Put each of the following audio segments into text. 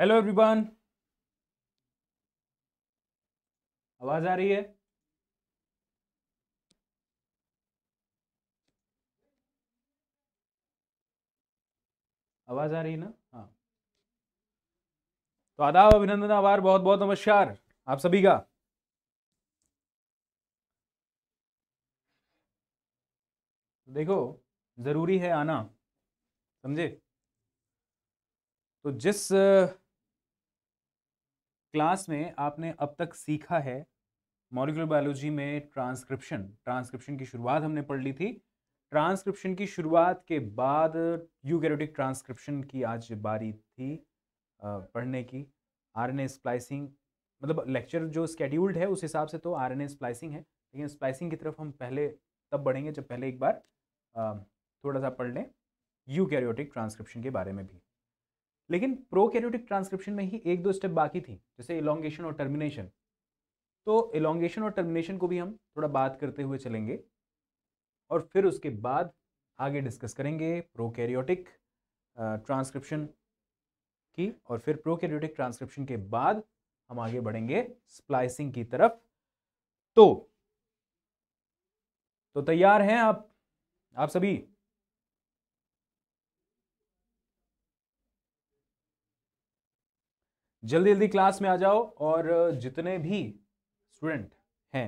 Hello everyone आवाज आ रही है आवाज आ रही है ना हाँ तो आदाब अभिनंदन आभार बहुत बहुत नमस्कार आप सभी का देखो जरूरी है आना समझे तो जिस क्लास में आपने अब तक सीखा है मॉलिकुलर बायोलॉजी में ट्रांसक्रिप्शन ट्रांसक्रिप्शन की शुरुआत हमने पढ़ ली थी ट्रांसक्रिप्शन की शुरुआत के बाद यूकैरियोटिक ट्रांसक्रिप्शन की आज बारी थी पढ़ने की आरएनए स्प्लाइसिंग मतलब लेक्चर जो स्केड्यूल्ड है उस हिसाब से तो आरएनए स्प्लाइसिंग है लेकिन स्प्लाइसिंग की तरफ हम पहले तब बढ़ेंगे जब पहले एक बार थोड़ा सा पढ़ लें यूकैरियोटिक ट्रांसक्रिप्शन के बारे में भी लेकिन प्रो कैरियोटिक ट्रांसक्रिप्शन में ही एक दो स्टेप बाकी थी जैसे इलोंगेशन और टर्मिनेशन तो इलोंगेशन और टर्मिनेशन को भी हम थोड़ा बात करते हुए चलेंगे और फिर उसके बाद आगे डिस्कस करेंगे प्रो कैरियोटिक ट्रांसक्रिप्शन की और फिर प्रो कैरियोटिक ट्रांसक्रिप्शन के बाद हम आगे बढ़ेंगे स्प्लाइसिंग की तरफ तो तो तैयार हैं आप आप सभी जल्दी जल्दी क्लास में आ जाओ और जितने भी स्टूडेंट हैं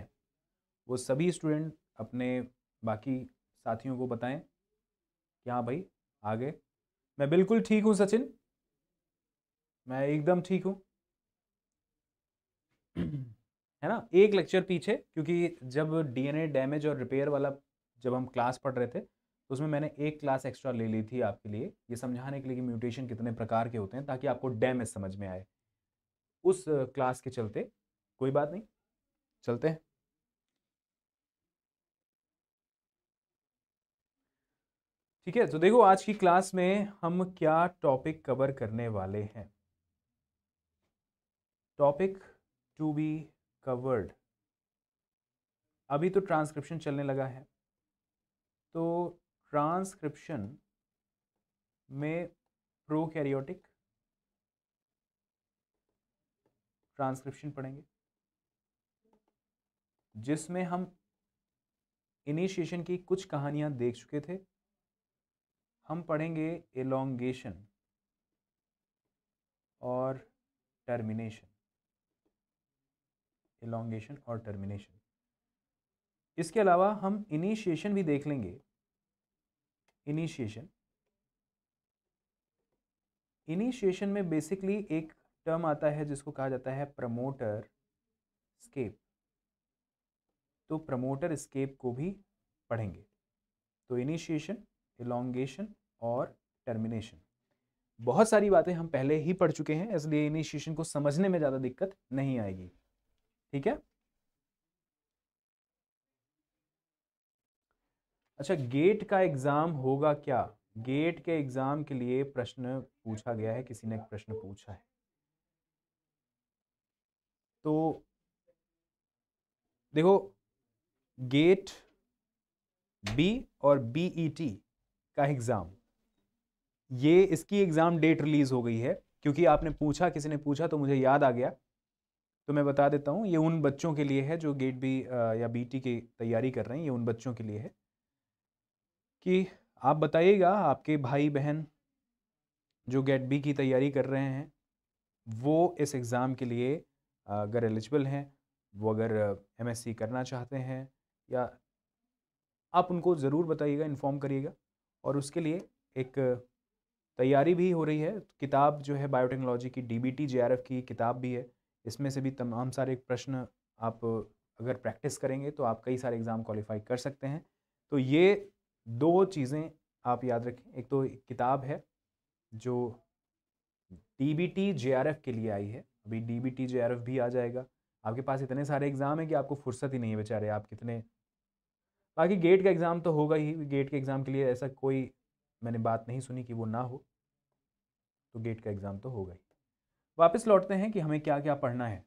वो सभी स्टूडेंट अपने बाकी साथियों को बताएं कि हाँ भाई आगे मैं बिल्कुल ठीक हूँ सचिन मैं एकदम ठीक हूँ है ना एक लेक्चर पीछे क्योंकि जब डीएनए डैमेज और रिपेयर वाला जब हम क्लास पढ़ रहे थे तो उसमें मैंने एक क्लास एक्स्ट्रा ले ली थी आपके लिए ये समझाने के लिए कि म्यूटेशन कितने प्रकार के होते हैं ताकि आपको डैमेज समझ में आए उस क्लास के चलते कोई बात नहीं चलते हैं ठीक है तो देखो आज की क्लास में हम क्या टॉपिक कवर करने वाले हैं टॉपिक टू बी कवर्ड अभी तो ट्रांसक्रिप्शन चलने लगा है तो ट्रांसक्रिप्शन में प्रोकैरियोटिक ट्रांसक्रिप्शन पढ़ेंगे जिसमें हम इनिशिएशन की कुछ कहानियां देख चुके थे हम पढ़ेंगे एलोंगेशन और टर्मिनेशन एलोंगेशन और टर्मिनेशन इसके अलावा हम इनिशिएशन भी देख लेंगे इनिशिएशन इनिशिएशन में बेसिकली एक टर्म आता है जिसको कहा जाता है प्रमोटर स्केप तो प्रमोटर स्केप को भी पढ़ेंगे तो इनिशिएशन इलोंगेशन और टर्मिनेशन बहुत सारी बातें हम पहले ही पढ़ चुके हैं इसलिए इनिशिएशन को समझने में ज़्यादा दिक्कत नहीं आएगी ठीक है अच्छा गेट का एग्ज़ाम होगा क्या गेट के एग्ज़ाम के लिए प्रश्न पूछा गया है किसी ने एक प्रश्न पूछा है तो देखो गेट बी और बी ई टी का एग्ज़ाम ये इसकी एग्ज़ाम डेट रिलीज़ हो गई है क्योंकि आपने पूछा किसी ने पूछा तो मुझे याद आ गया तो मैं बता देता हूँ ये उन बच्चों के लिए है जो गेट बी या बीटी e की तैयारी कर रहे हैं ये उन बच्चों के लिए है कि आप बताइएगा आपके भाई बहन जो गेट बी की तैयारी कर रहे हैं वो इस एग्ज़ाम के लिए अगर एलिजिबल हैं वो अगर एम करना चाहते हैं या आप उनको ज़रूर बताइएगा इन्फॉर्म करिएगा और उसके लिए एक तैयारी भी हो रही है किताब जो है बायोटेक्नोलॉजी की डी बी की किताब भी है इसमें से भी तमाम सारे प्रश्न आप अगर प्रैक्टिस करेंगे तो आप कई सारे एग्ज़ाम क्वालिफाई कर सकते हैं तो ये दो चीज़ें आप याद रखें एक तो किताब है जो D B T J R F के लिए आई है अभी D B T J R F भी आ जाएगा आपके पास इतने सारे एग्ज़ाम हैं कि आपको फुर्सत ही नहीं है बेचारे आप कितने बाकी गेट का एग्ज़ाम तो होगा ही गेट के एग्ज़ाम के लिए ऐसा कोई मैंने बात नहीं सुनी कि वो ना हो तो गेट का एग्ज़ाम तो होगा ही वापस लौटते हैं कि हमें क्या क्या पढ़ना है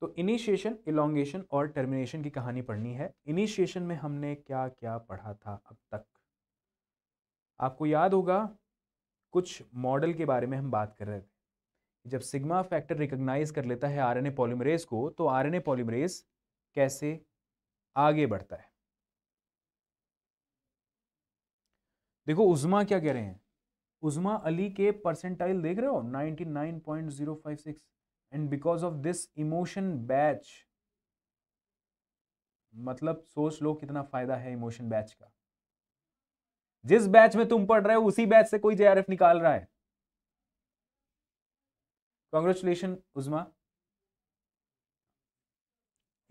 तो इनिशिएशन इलोंगेशन और टर्मिनेशन की कहानी पढ़नी है इनिशिएशन में हमने क्या क्या पढ़ा था अब तक आपको याद होगा कुछ मॉडल के बारे में हम बात कर रहे थे जब सिग्मा फैक्टर रिकग्नाइज कर लेता है आरएनए पॉलीमरेज को तो आरएनए पॉलीमरेज कैसे आगे बढ़ता है देखो उजमा क्या कह रहे हैं उजमा अली के परसेंटाइल देख रहे हो 99.056 and because of this emotion batch मतलब सोच लो कितना फायदा है इमोशन बैच का जिस बैच में तुम पढ़ रहे हो उसी बैच से कोई जे निकाल रहा है कॉन्ग्रेचुलेशन उजमा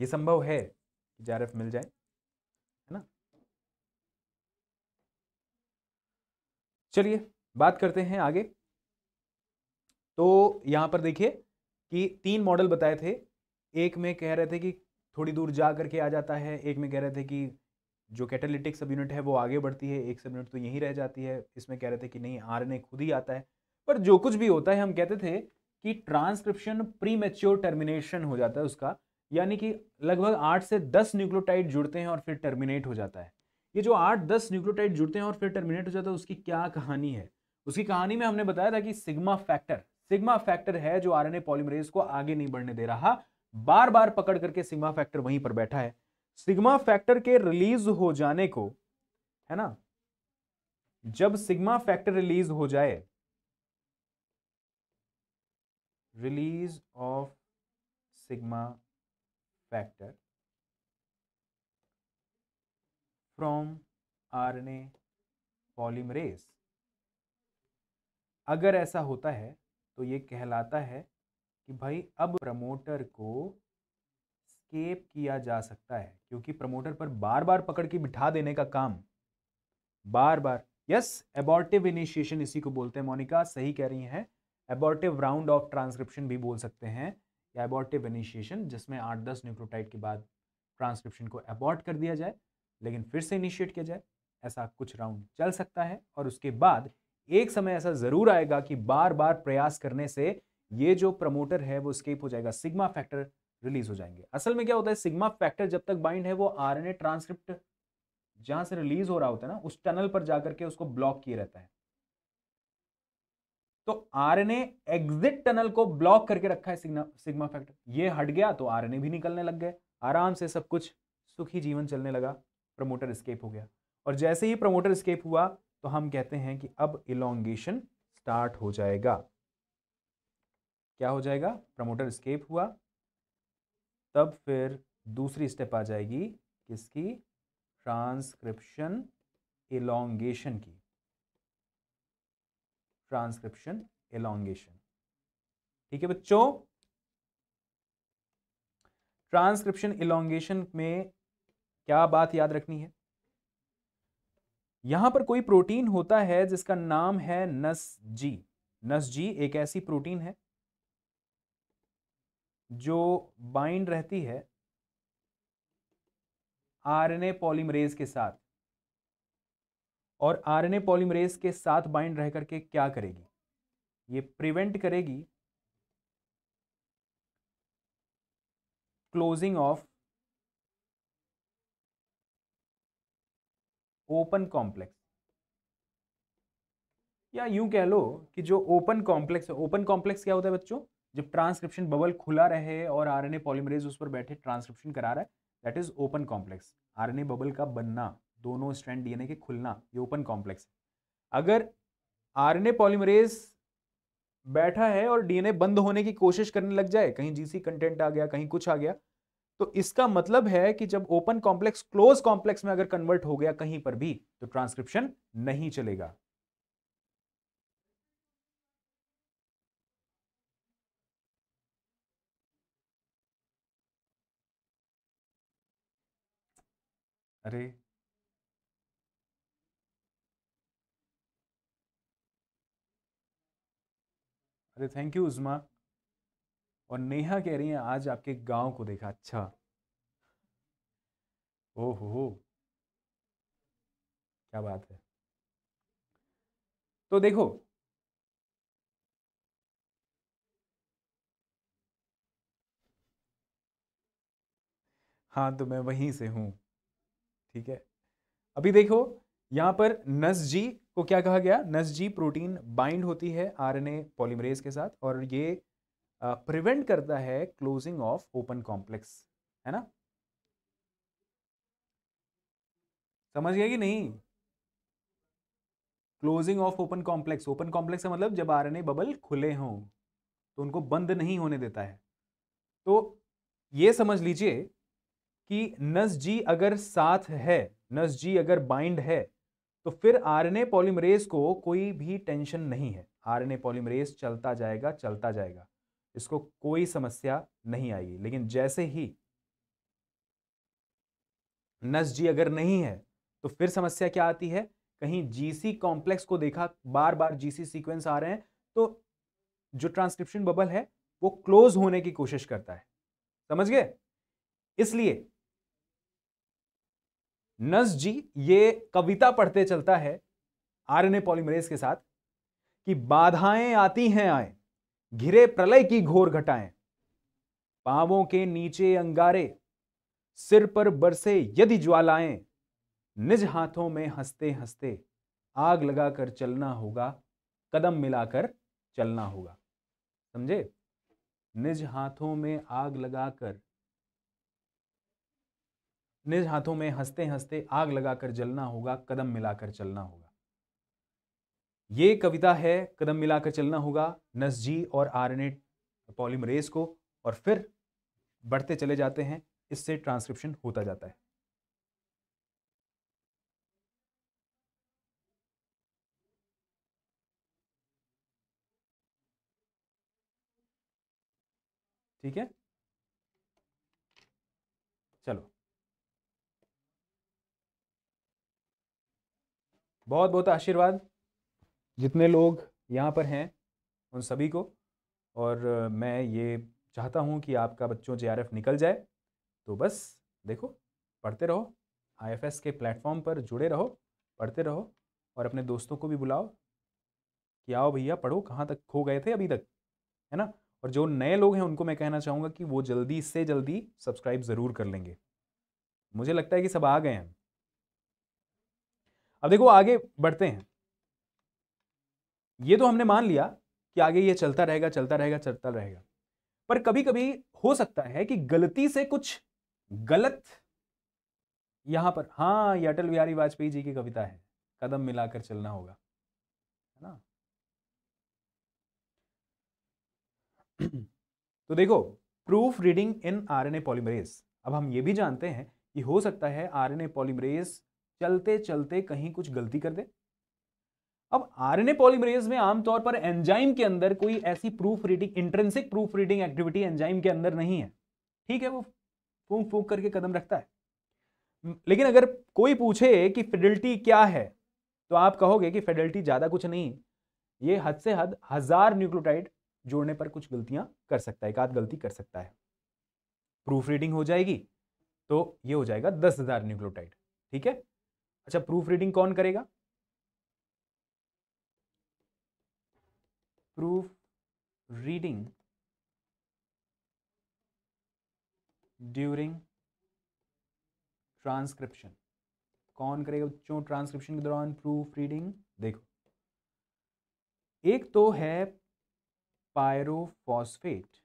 ये संभव है कि जारफ मिल जाए है ना चलिए बात करते हैं आगे तो यहां पर देखिए कि तीन मॉडल बताए थे एक में कह रहे थे कि थोड़ी दूर जा करके आ जाता है एक में कह रहे थे कि जो कैटालिटिक सब यूनिट है वो आगे बढ़ती है एक सब यूनिट तो यहीं रह जाती है इसमें कह रहे थे कि नहीं आर खुद ही आता है पर जो कुछ भी होता है हम कहते थे कि ट्रांसक्रिप्शन प्री मेच्योर टर्मिनेशन हो जाता है उसका यानी कि लगभग आठ से दस न्यूक्लियोटाइड जुड़ते हैं और फिर टर्मिनेट हो जाता है ये जो आठ दस न्यूक्लियोटाइड जुड़ते हैं और फिर टर्मिनेट हो जाता है उसकी क्या कहानी है उसकी कहानी में हमने बताया था कि सिग्मा फैक्टर सिग्मा फैक्टर है जो आरएनए पॉलीमरेज को आगे नहीं बढ़ने दे रहा बार बार पकड़ करके सिग्मा फैक्टर वहीं पर बैठा है सिग्मा फैक्टर के रिलीज हो जाने को है ना जब सिग्मा फैक्टर रिलीज हो जाए release of sigma factor from RNA polymerase अगर ऐसा होता है तो ये कहलाता है कि भाई अब प्रमोटर को स्केप किया जा सकता है क्योंकि प्रमोटर पर बार बार पकड़ के बिठा देने का काम बार बार यस एबॉर्टिव इनिशिएशन इसी को बोलते हैं मोनिका सही कह रही हैं एबॉर्टिव राउंड ऑफ ट्रांसक्रिप्शन भी बोल सकते हैं या एबॉर्टिव इनिशिएशन जिसमें आठ दस न्यूक्लोटाइड के बाद ट्रांसक्रिप्शन को एबॉर्ट कर दिया जाए लेकिन फिर से इनिशिएट किया जाए ऐसा कुछ राउंड चल सकता है और उसके बाद एक समय ऐसा ज़रूर आएगा कि बार बार प्रयास करने से ये जो प्रमोटर है वो स्केप हो जाएगा सिग्मा फैक्टर रिलीज हो जाएंगे असल में क्या होता है सिग्मा फैक्टर जब तक बाइंड है वो आरएनए ट्रांसक्रिप्ट जहां से रिलीज हो रहा होता है ना उस टनल पर जाकर के उसको ब्लॉक किए रहता है तो आरएनए एग्जिट टनल को ब्लॉक करके रखा है सिग्मा सिग्मा फैक्टर ये हट गया तो आरएनए भी निकलने लग गए आराम से सब कुछ सुखी जीवन चलने लगा प्रमोटर स्केप हो गया और जैसे ही प्रमोटर स्केप हुआ तो हम कहते हैं कि अब इलोंगेशन स्टार्ट हो जाएगा क्या हो जाएगा प्रमोटर स्केप हुआ तब फिर दूसरी स्टेप आ जाएगी किसकी ट्रांसक्रिप्शन इलोंगेशन की ट्रांसक्रिप्शन एलोंगेशन ठीक है बच्चों ट्रांसक्रिप्शन एलोंगेशन में क्या बात याद रखनी है यहां पर कोई प्रोटीन होता है जिसका नाम है नस जी नस जी एक ऐसी प्रोटीन है जो बाइंड रहती है आरएनए पॉलीमरेज के साथ और आरएनए पॉलीमरेज के साथ बाइंड रह करके क्या करेगी ये प्रिवेंट करेगी क्लोजिंग ऑफ ओपन कॉम्प्लेक्स या यूं कह लो कि जो ओपन कॉम्प्लेक्स है ओपन कॉम्प्लेक्स क्या होता है बच्चों जब ट्रांसक्रिप्शन बबल खुला रहे और आरएनए पॉलीमरेज उस पर बैठे ट्रांसक्रिप्शन करा रहा है that is open complex RNA bubble का बनना दोनों स्ट्रैंड डीएनए के खुलना ये ओपन कॉम्प्लेक्स है अगर आरएनए पॉलीमरेज बैठा है और डीएनए बंद होने की कोशिश करने लग जाए कहीं जीसी कंटेंट आ गया कहीं कुछ आ गया तो इसका मतलब है कि जब ओपन कॉम्प्लेक्स क्लोज कॉम्प्लेक्स में अगर कन्वर्ट हो गया कहीं पर भी तो ट्रांसक्रिप्शन नहीं चलेगा अरे अरे थैंक यू उजमा और नेहा कह रही है आज आपके गांव को देखा अच्छा ओहो क्या बात है तो देखो हाँ तो मैं वहीं से हूं ठीक है अभी देखो यहां पर नस जी को क्या कहा गया नसजी प्रोटीन बाइंड होती है आरएनए पॉलीमरेज के साथ और ये प्रिवेंट करता है क्लोजिंग ऑफ ओपन कॉम्प्लेक्स है ना समझ गया कि नहीं closing of open complex open complex का मतलब जब आरएनए बबल खुले हों तो उनको बंद नहीं होने देता है तो ये समझ लीजिए कि नस जी अगर साथ है नस जी अगर बाइंड है तो फिर आरएनए पॉलीमरेज को कोई भी टेंशन नहीं है आरएनए पॉलीमरेज चलता जाएगा चलता जाएगा इसको कोई समस्या नहीं आएगी लेकिन जैसे ही जी अगर नहीं है तो फिर समस्या क्या आती है कहीं जीसी कॉम्प्लेक्स को देखा बार बार जीसी सीक्वेंस आ रहे हैं तो जो ट्रांसक्रिप्शन बबल है वो क्लोज होने की कोशिश करता है समझ गए इसलिए नस जी ये कविता पढ़ते चलता है आरएनए पॉलीमरेज के साथ कि बाधाएं आती हैं आए घिरे प्रलय की घोर घटाएं पावों के नीचे अंगारे सिर पर बरसे यदि ज्वालाएं निज हाथों में हंसते हंसते आग लगाकर चलना होगा कदम मिलाकर चलना होगा समझे निज हाथों में आग लगाकर निज हाथों में हंसते हंसते आग लगाकर जलना होगा कदम मिलाकर चलना होगा ये कविता है कदम मिलाकर चलना होगा नसजी और आरएनए पॉलीमरेज को और फिर बढ़ते चले जाते हैं इससे ट्रांसक्रिप्शन होता जाता है ठीक है बहुत बहुत आशीर्वाद जितने लोग यहाँ पर हैं उन सभी को और मैं ये चाहता हूँ कि आपका बच्चों जे निकल जाए तो बस देखो पढ़ते रहो आई के प्लेटफॉर्म पर जुड़े रहो पढ़ते रहो और अपने दोस्तों को भी बुलाओ कि आओ भैया पढ़ो कहाँ तक खो गए थे अभी तक है ना और जो नए लोग हैं उनको मैं कहना चाहूँगा कि वो जल्दी से जल्दी सब्सक्राइब ज़रूर कर लेंगे मुझे लगता है कि सब आ गए हैं अब देखो आगे बढ़ते हैं ये तो हमने मान लिया कि आगे ये चलता रहेगा चलता रहेगा चलता रहेगा पर कभी कभी हो सकता है कि गलती से कुछ गलत यहां पर हाँ ये अटल बिहारी वाजपेयी जी की कविता है कदम मिलाकर चलना होगा है ना तो देखो proofreading in RNA polymerase अब हम ये भी जानते हैं कि हो सकता है आरएनए पॉलीमरेज चलते चलते कहीं कुछ गलती कर दे अब आरएनए पॉलीमरेज में आमतौर पर एंजाइम के अंदर कोई ऐसी proofreading intrinsic proofreading activity enzyme के अंदर नहीं है ठीक है वो फूंक फूंक करके कदम रखता है लेकिन अगर कोई पूछे कि फेडल्टी क्या है तो आप कहोगे कि फेडल्टी ज़्यादा कुछ नहीं ये हद से हद हजार न्यूक्लियोटाइड जोड़ने पर कुछ गलतियां कर सकता है एक आध गलती कर सकता है प्रूफ रीडिंग हो जाएगी तो ये हो जाएगा दस हजार न्यूक्लोटाइड ठीक है अच्छा प्रूफ रीडिंग कौन करेगा प्रूफ रीडिंग ड्यूरिंग ट्रांसक्रिप्शन कौन करेगा बच्चों ट्रांसक्रिप्शन के दौरान प्रूफ रीडिंग देखो एक तो है पायरोफॉस्फेट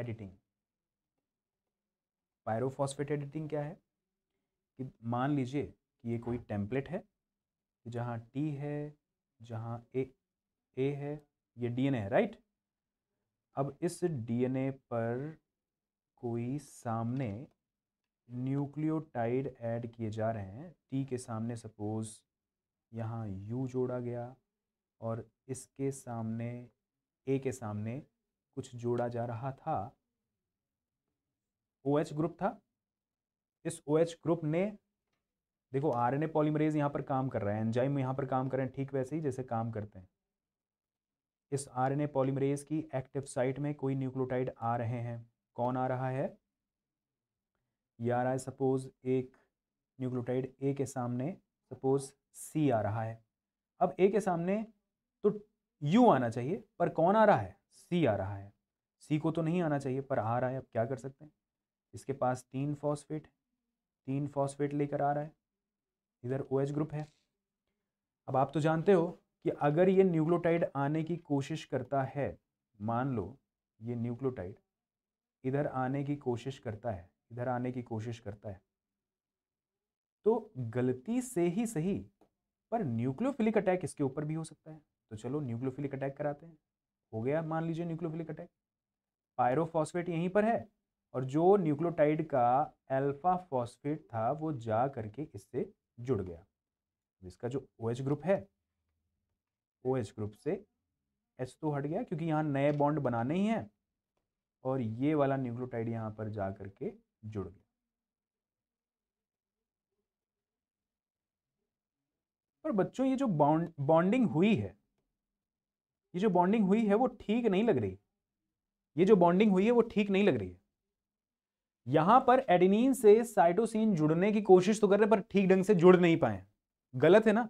एडिटिंग पायरोफॉस्फेट एडिटिंग क्या है कि मान लीजिए कि ये कोई टेम्पलेट है कि जहाँ टी है जहाँ ए ए है ये डीएनए है राइट अब इस डीएनए पर कोई सामने न्यूक्लियोटाइड ऐड किए जा रहे हैं टी के सामने सपोज़ यहाँ यू जोड़ा गया और इसके सामने ए के सामने कुछ जोड़ा जा रहा था ओ OH एच ग्रुप था इस ओ OH ग्रुप ने देखो आर एन ए पॉलीमरेज यहाँ पर काम कर रहा है एंजाइम यहाँ पर काम कर रहे हैं ठीक वैसे ही जैसे काम करते हैं इस आर एन ए पॉलीमरेज की एक्टिव साइट में कोई न्यूक्लियोटाइड आ रहे हैं कौन आ रहा है ये आ रहा है सपोज एक न्यूक्लियोटाइड ए के सामने सपोज सी आ रहा है अब ए के सामने तो यू आना चाहिए पर कौन आ रहा है सी आ रहा है सी को तो नहीं आना चाहिए पर आ रहा है अब क्या कर सकते हैं इसके पास तीन फॉस्फेट है तीन फॉस्फेट लेकर आ रहा है इधर ओ OH ग्रुप है अब आप तो जानते हो कि अगर ये न्यूक्लोटाइड आने की कोशिश करता है मान लो ये न्यूक्लोटाइड इधर आने की कोशिश करता है इधर आने की कोशिश करता है तो गलती से ही सही पर न्यूक्लियोफिलिक अटैक इसके ऊपर भी हो सकता है तो चलो न्यूक्लियोफिलिक अटैक कराते हैं हो गया मान लीजिए न्यूक्लियोफिलिक अटैक पायरोफॉस्फेट यहीं पर है और जो न्यूक्लियोटाइड का अल्फा फॉस्फेट था वो जा करके इससे जुड़ गया इसका जो ओ OH ग्रुप है ओ OH ग्रुप से एच तो हट गया क्योंकि यहाँ नए बॉन्ड बनाने ही हैं और ये वाला न्यूक्लियोटाइड यहाँ पर जा करके जुड़ गया पर बच्चों ये जो बॉन्ड बॉन्डिंग हुई है ये जो बॉन्डिंग हुई है वो ठीक नहीं लग रही ये जो बॉन्डिंग हुई है वो ठीक नहीं लग रही है यहां पर एडिनिन से साइटोसिन जुड़ने की कोशिश तो कर रहे पर ठीक ढंग से जुड़ नहीं पाए गलत है ना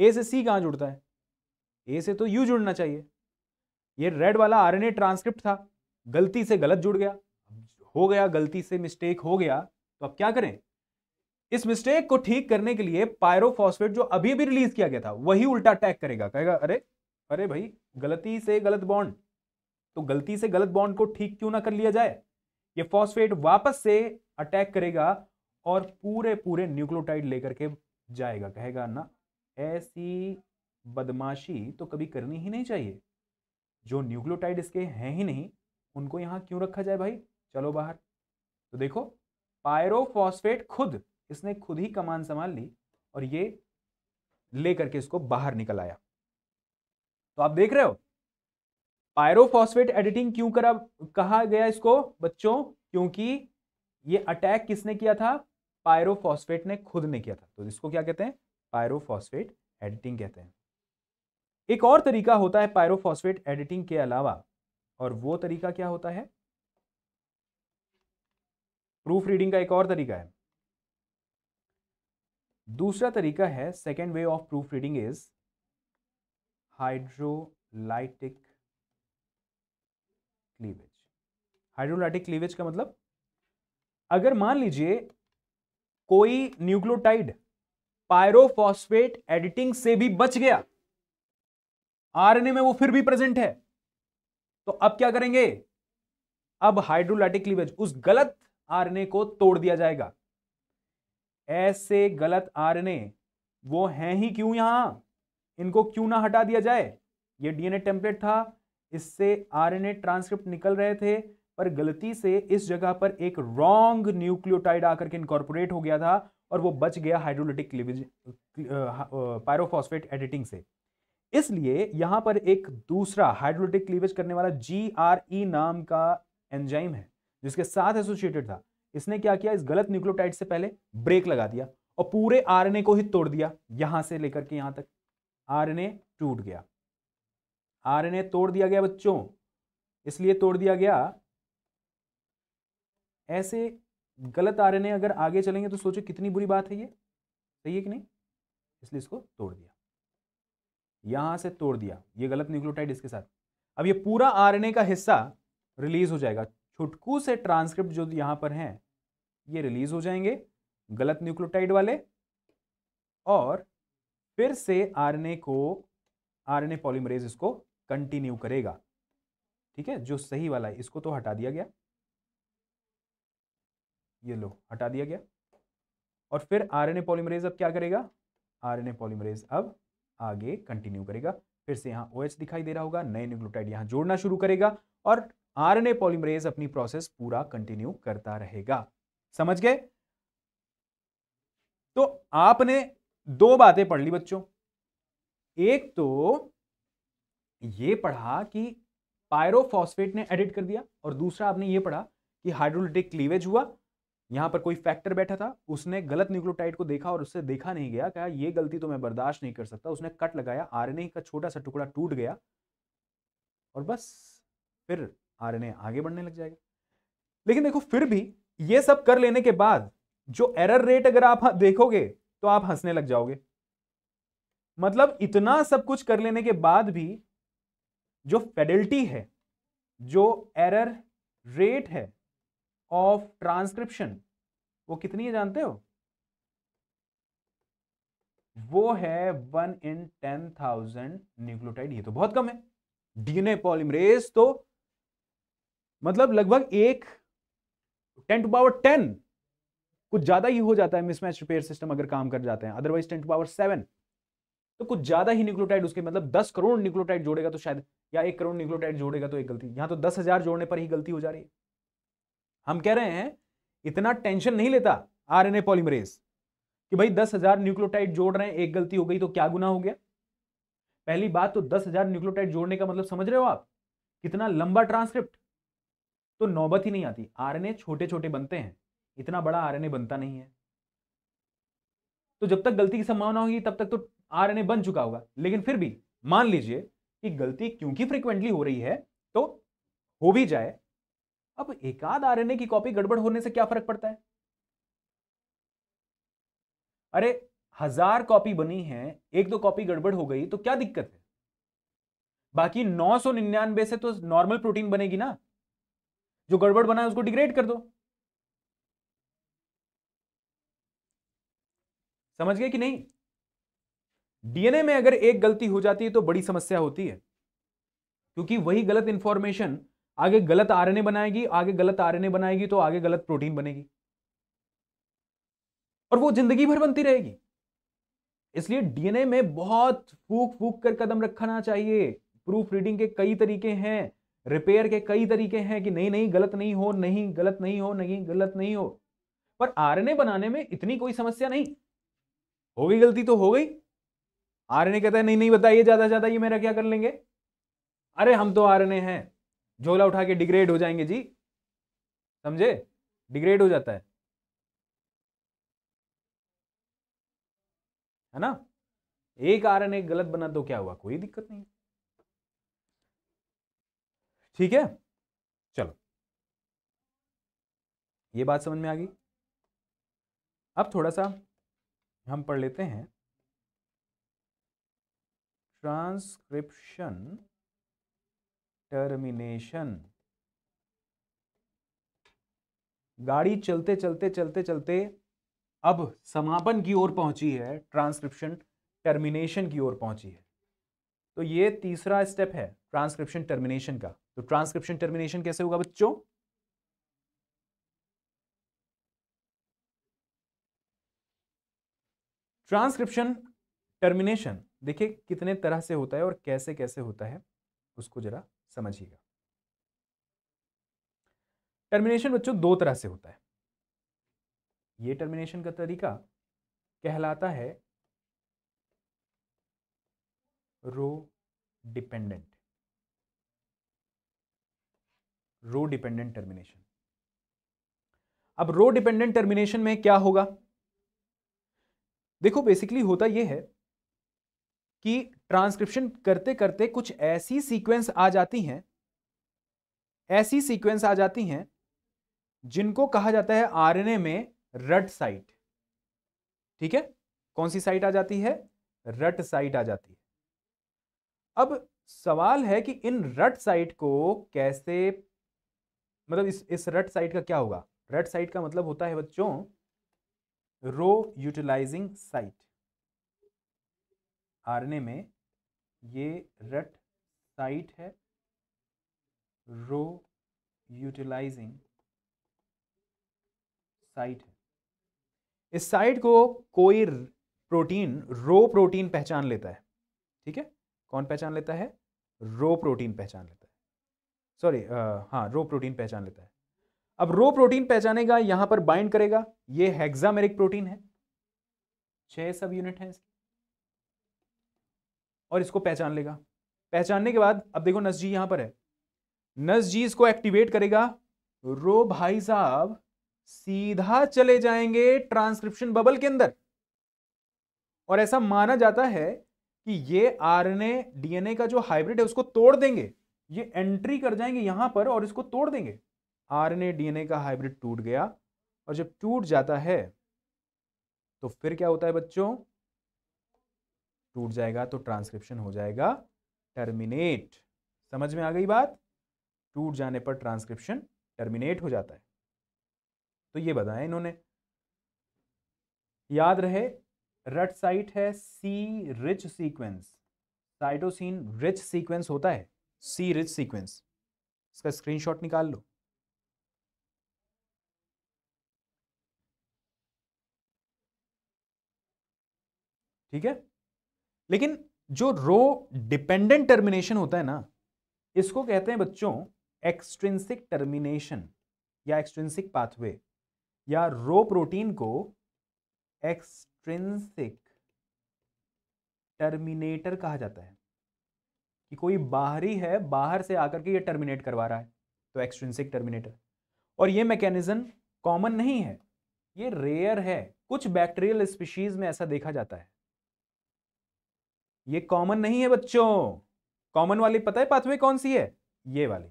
ए से सी कहां जुड़ता है ए से तो यू जुड़ना चाहिए ये रेड वाला आरएनए ट्रांसक्रिप्ट था गलती से गलत जुड़ गया हो गया गलती से मिस्टेक हो गया तो अब क्या करें इस मिस्टेक को ठीक करने के लिए पायरोफॉस्फेट जो अभी अभी रिलीज किया गया था वही उल्टा अटैक करेगा कहेगा अरे अरे भाई गलती से गलत बॉन्ड तो गलती से गलत बॉन्ड को ठीक क्यों ना कर लिया जाए ये फॉस्फेट वापस से अटैक करेगा और पूरे पूरे न्यूक्लियोटाइड लेकर के जाएगा कहेगा ना ऐसी बदमाशी तो कभी करनी ही नहीं चाहिए जो न्यूक्लियोटाइड इसके हैं ही नहीं उनको यहाँ क्यों रखा जाए भाई चलो बाहर तो देखो पायरोफॉस्फेट खुद इसने खुद ही कमान संभाल ली और ये लेकर के इसको बाहर निकल आया तो आप देख रहे हो पायरोफॉस्फेट एडिटिंग क्यों करा कहा गया इसको बच्चों क्योंकि ये अटैक किसने किया था पायरोफॉस्फेट ने खुद ने किया था तो इसको क्या कहते हैं पायरोफॉस्फेट एडिटिंग कहते हैं एक और तरीका होता है पायरोफॉस्फेट एडिटिंग के अलावा और वो तरीका क्या होता है प्रूफ रीडिंग का एक और तरीका है दूसरा तरीका है second way of proofreading is hydrolytic cleavage hydrolytic cleavage का मतलब अगर मान लीजिए कोई न्यूक्लियोटाइड पायरोफॉस्फेट एडिटिंग से भी बच गया आरएनए में वो फिर भी प्रेजेंट है तो अब क्या करेंगे अब हाइड्रोलाइटिक क्लीवेज उस गलत आरएनए को तोड़ दिया जाएगा ऐसे गलत आरएनए वो हैं ही क्यों यहां इनको क्यों ना हटा दिया जाए ये डीएनए टेम्पलेट था इससे आरएनए ट्रांसक्रिप्ट निकल रहे थे पर गलती से इस जगह पर एक रॉन्ग न्यूक्लियोटाइड आकर के इनकॉर्पोरेट हो गया था और वो बच गया हाइड्रोलिटिक पायरोफॉस्फेट एडिटिंग से इसलिए यहां पर एक दूसरा हाइड्रोलिटिक क्लीवेज करने वाला जी आर ई नाम का एंजाइम है जिसके साथ एसोसिएटेड था इसने क्या किया इस गलत न्यूक्लियोटाइड से पहले ब्रेक लगा दिया और पूरे आरएनए को ही तोड़ दिया यहां से लेकर के यहां तक आरएनए टूट गया आरएनए तोड़ दिया गया बच्चों इसलिए तोड़ दिया गया ऐसे गलत आरएनए अगर आगे चलेंगे तो सोचो कितनी बुरी बात है ये सही है कि नहीं इसलिए इसको तोड़ दिया यहां से तोड़ दिया ये गलत न्यूक्लियोटाइड इसके साथ अब ये पूरा आरएनए का हिस्सा रिलीज हो जाएगा छुटकू से ट्रांसक्रिप्ट जो यहाँ पर हैं ये रिलीज हो जाएंगे गलत न्यूक्लियोटाइड वाले और फिर से आरएनए को आरएनए पॉलीमरेज इसको कंटिन्यू करेगा ठीक है जो सही वाला है इसको तो हटा दिया गया ये लो हटा दिया गया और फिर आरएनए पॉलीमरेज अब क्या करेगा आरएनए पॉलीमरेज अब आगे कंटिन्यू करेगा फिर से यहाँ ओएच दिखाई दे रहा होगा नए न्यूक्लियोटाइड यहाँ जोड़ना शुरू करेगा और आरएनए पॉलीमरेज अपनी प्रोसेस पूरा कंटिन्यू करता रहेगा समझ गए तो आपने दो बातें पढ़ ली बच्चों एक तो ये पढ़ा कि पायरोफॉस्फेट ने एडिट कर दिया और दूसरा आपने ये पढ़ा कि हाइड्रोलिटिक क्लीवेज हुआ यहाँ पर कोई फैक्टर बैठा था उसने गलत न्यूक्लियोटाइड को देखा और उससे देखा नहीं गया कहा ये गलती तो मैं बर्दाश्त नहीं कर सकता उसने कट लगाया आरएनए का छोटा सा टुकड़ा टूट गया और बस फिर आरएनए आगे बढ़ने लग जाएगा लेकिन देखो फिर भी ये सब कर लेने के बाद जो एरर रेट अगर आप देखोगे तो आप हंसने लग जाओगे मतलब इतना सब कुछ कर लेने के बाद भी जो फेडल्टी है जो एरर रेट है ऑफ ट्रांसक्रिप्शन वो कितनी है जानते हो वो है one in ten thousand nucleotide ये तो बहुत कम है डीएनए पॉलीमरेज तो मतलब लगभग एक टेन टू पावर टेन कुछ ज्यादा ही हो जाता है मिसमैच रिपेयर सिस्टम अगर काम कर जाते हैं otherwise ten to power seven तो कुछ ज्यादा ही न्यूक्लियोटाइड उसके मतलब दस करोड़ न्यूक्लियोटाइड जोड़ेगा तो शायद या एक करोड़ न्यूक्लियोटाइड जोड़ेगा तो एक गलती यहां तो दस हजार जोड़ने पर ही गलती हो जा रही है हम कह रहे हैं इतना टेंशन नहीं लेता आर एन पॉलीमरेज कि भाई दस हजार न्यूक्लियोटाइड जोड़ रहे हैं एक गलती हो गई तो क्या गुना हो गया पहली बात तो दस हजार न्यूक्लियोटाइड जोड़ने का मतलब समझ रहे हो आप कितना लंबा ट्रांसक्रिप्ट तो नौबत ही नहीं आती आरएनए छोटे छोटे बनते हैं इतना बड़ा आरएनए बनता नहीं है तो जब तक गलती की संभावना होगी तब तक तो आरएनए बन चुका होगा लेकिन फिर भी मान लीजिए कि गलती क्योंकि फ्रीक्वेंटली हो रही है तो हो भी जाए अब एकाध आरएनए की कॉपी गड़बड़ होने से क्या फर्क पड़ता है अरे हजार कॉपी बनी है एक दो कॉपी गड़बड़ हो गई तो क्या दिक्कत है बाकी नौ सौ निन्यानबे से तो नॉर्मल प्रोटीन बनेगी ना जो गड़बड़ बना है उसको डिग्रेड कर दो समझ गए कि नहीं डीएनए में अगर एक गलती हो जाती है तो बड़ी समस्या होती है क्योंकि वही गलत इंफॉर्मेशन आगे गलत आरएनए बनाएगी आगे गलत आरएनए बनाएगी तो आगे गलत प्रोटीन बनेगी और वो जिंदगी भर बनती रहेगी इसलिए डीएनए में बहुत फूक फूक कर कदम रखना चाहिए प्रूफ रीडिंग के कई तरीके हैं रिपेयर के कई तरीके हैं कि नहीं नहीं गलत नहीं हो नहीं गलत नहीं हो नहीं गलत नहीं हो पर आरएनए बनाने में इतनी कोई समस्या नहीं हो गई गलती तो हो गई आरएनए कहता है नहीं नहीं बताइए ज़्यादा ज़्यादा ये मेरा क्या कर लेंगे अरे हम तो आरएनए हैं झोला उठा के डिग्रेड हो जाएंगे जी समझे डिग्रेड हो जाता है है ना एक आरएनए गलत बना तो क्या हुआ कोई दिक्कत नहीं ठीक है चलो ये बात समझ में आ गई अब थोड़ा सा हम पढ़ लेते हैं ट्रांसक्रिप्शन टर्मिनेशन गाड़ी चलते चलते चलते चलते अब समापन की ओर पहुंची है ट्रांसक्रिप्शन टर्मिनेशन की ओर पहुंची है तो ये तीसरा स्टेप है ट्रांसक्रिप्शन टर्मिनेशन का तो ट्रांसक्रिप्शन टर्मिनेशन कैसे होगा बच्चों ट्रांसक्रिप्शन टर्मिनेशन देखिए कितने तरह से होता है और कैसे कैसे होता है उसको जरा समझिएगा टर्मिनेशन बच्चों दो तरह से होता है ये टर्मिनेशन का तरीका कहलाता है rho dependent rho dependent termination अब रो डिपेंडेंट टर्मिनेशन में क्या होगा देखो बेसिकली होता यह है कि ट्रांसक्रिप्शन करते करते कुछ ऐसी सीक्वेंस आ जाती हैं ऐसी सीक्वेंस आ जाती हैं जिनको कहा जाता है आरएनए में रट साइट ठीक है कौन सी साइट आ जाती है रट साइट आ जाती है अब सवाल है कि इन रट साइट को कैसे मतलब इस इस रट साइट का क्या होगा रट साइट का मतलब होता है बच्चों रो यूटिलाइजिंग साइट आरएनए में ये रट साइट है रो यूटिलाइजिंग साइट है इस साइट को कोई प्रोटीन रो प्रोटीन पहचान लेता है ठीक है कौन पहचान लेता है रो प्रोटीन पहचान लेता है सॉरी हाँ रो प्रोटीन पहचान लेता है अब रो प्रोटीन पहचानेगा यहां पर बाइंड करेगा ये हेक्सामेरिक प्रोटीन है छह सब यूनिट हैं इसके और इसको पहचान लेगा पहचानने के बाद अब देखो नस जी यहां पर है नस जी इसको एक्टिवेट करेगा रो भाई साहब सीधा चले जाएंगे ट्रांसक्रिप्शन बबल के अंदर और ऐसा माना जाता है कि ये आरएनए डीएनए का जो हाइब्रिड है उसको तोड़ देंगे ये एंट्री कर जाएंगे यहां पर और इसको तोड़ देंगे आरएनए डीएनए का हाइब्रिड टूट गया और जब टूट जाता है तो फिर क्या होता है बच्चों टूट जाएगा तो ट्रांसक्रिप्शन हो जाएगा टर्मिनेट समझ में आ गई बात टूट जाने पर ट्रांसक्रिप्शन टर्मिनेट हो जाता है तो ये बताया इन्होंने याद रहे रट साइट है C rich sequence cytosine rich sequence होता है सी रिच सीक्वेंस इसका स्क्रीनशॉट निकाल लो ठीक है लेकिन जो रो डिपेंडेंट टर्मिनेशन होता है ना इसको कहते हैं बच्चों एक्सट्रेंसिक टर्मिनेशन या एक्सट्रेंसिक पाथवे या रो प्रोटीन को एक्सट्रेंसिक टर्मिनेटर कहा जाता है कि कोई बाहरी है बाहर से आकर के ये टर्मिनेट करवा रहा है तो एक्सट्रेंसिक टर्मिनेटर और ये मैकेनिज्म कॉमन नहीं है ये रेयर है कुछ बैक्टीरियल स्पीशीज में ऐसा देखा जाता है ये कॉमन नहीं है बच्चों कॉमन वाली पता है पाथवे कौन सी है ये वाली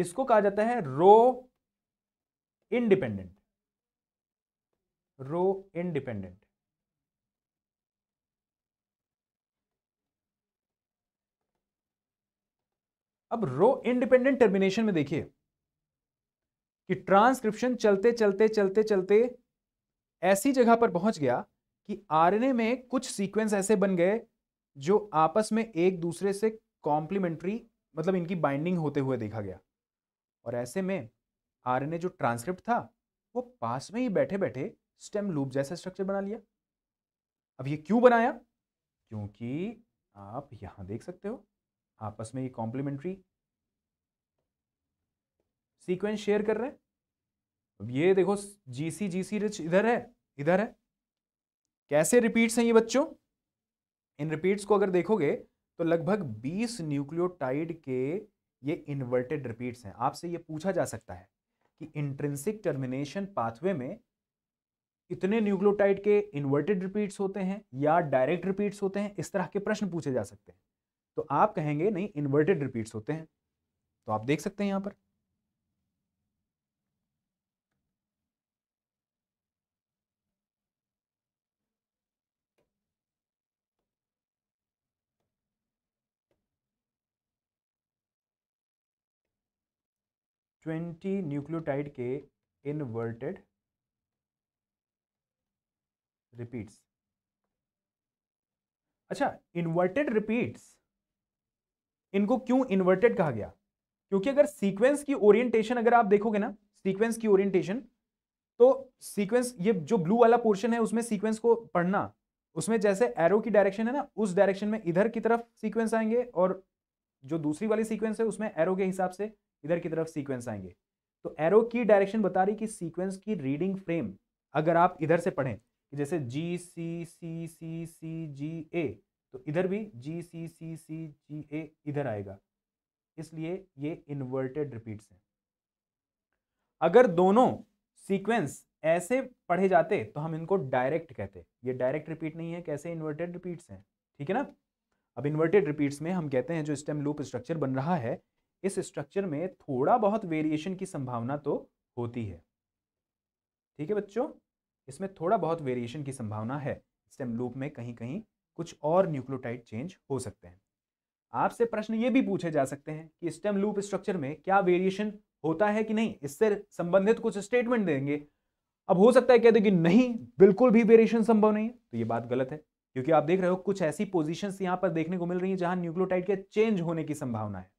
इसको कहा जाता है रो इंडिपेंडेंट रो इंडिपेंडेंट अब रो इंडिपेंडेंट टर्मिनेशन में देखिए कि ट्रांसक्रिप्शन चलते चलते चलते चलते ऐसी जगह पर पहुंच गया कि आरएनए में कुछ सीक्वेंस ऐसे बन गए जो आपस में एक दूसरे से कॉम्प्लीमेंट्री मतलब इनकी बाइंडिंग होते हुए देखा गया और ऐसे में आरएनए जो ट्रांसक्रिप्ट था वो पास में ही बैठे बैठे स्टेम लूप जैसा स्ट्रक्चर बना लिया अब ये क्यों बनाया क्योंकि आप यहां देख सकते हो आपस में ये कॉम्प्लीमेंट्री सीक्वेंस शेयर कर रहे हैं अब ये देखो जीसी जीसी रिच इधर है इधर है कैसे रिपीट्स हैं ये बच्चों इन रिपीट्स को अगर देखोगे तो लगभग 20 न्यूक्लियोटाइड के ये इन्वर्टेड रिपीट्स हैं आपसे ये पूछा जा सकता है कि इंट्रेंसिक टर्मिनेशन पाथवे में इतने न्यूक्लियोटाइड के इन्वर्टेड रिपीट्स होते हैं या डायरेक्ट रिपीट्स होते हैं इस तरह के प्रश्न पूछे जा सकते हैं तो आप कहेंगे नहीं इन्वर्टेड रिपीट्स होते हैं तो आप देख सकते हैं यहाँ पर ट्वेंटी न्यूक्लियोटाइड के इन्वर्टेड रिपीट्स अच्छा इन्वर्टेड रिपीट्स इनको क्यों इन्वर्टेड कहा गया क्योंकि अगर सीक्वेंस की ओरिएंटेशन अगर आप देखोगे ना सीक्वेंस की ओरिएंटेशन तो सीक्वेंस ये जो ब्लू वाला पोर्शन है उसमें सीक्वेंस को पढ़ना उसमें जैसे एरो की डायरेक्शन है ना उस डायरेक्शन में इधर की तरफ सीक्वेंस आएंगे और जो दूसरी वाली सीक्वेंस है उसमें एरो के हिसाब से इधर की तरफ सीक्वेंस आएंगे तो एरो की डायरेक्शन बता रही कि सीक्वेंस की रीडिंग फ्रेम अगर आप इधर से पढ़ें जैसे जी सी सी सी सी जी ए तो इधर भी जी सी सी सी जी ए इधर आएगा इसलिए ये इन्वर्टेड रिपीट्स हैं अगर दोनों सीक्वेंस ऐसे पढ़े जाते तो हम इनको डायरेक्ट कहते ये डायरेक्ट रिपीट नहीं है कैसे इन्वर्टेड रिपीट्स हैं ठीक है ना अब इन्वर्टेड रिपीट्स में हम कहते हैं जो स्टेम लूप स्ट्रक्चर बन रहा है इस स्ट्रक्चर में थोड़ा बहुत वेरिएशन की संभावना तो होती है ठीक है बच्चों इसमें थोड़ा बहुत वेरिएशन की संभावना है स्टेम लूप में कहीं कहीं कुछ और न्यूक्लियोटाइड चेंज हो सकते हैं आपसे प्रश्न ये भी पूछे जा सकते हैं कि स्टेम लूप स्ट्रक्चर में क्या वेरिएशन होता है कि नहीं इससे संबंधित कुछ स्टेटमेंट देंगे अब हो सकता है कह दो कि नहीं बिल्कुल भी वेरिएशन संभव नहीं है तो ये बात गलत है क्योंकि आप देख रहे हो कुछ ऐसी पोजिशन यहाँ पर देखने को मिल रही है जहां न्यूक्लोटाइड के चेंज होने की संभावना है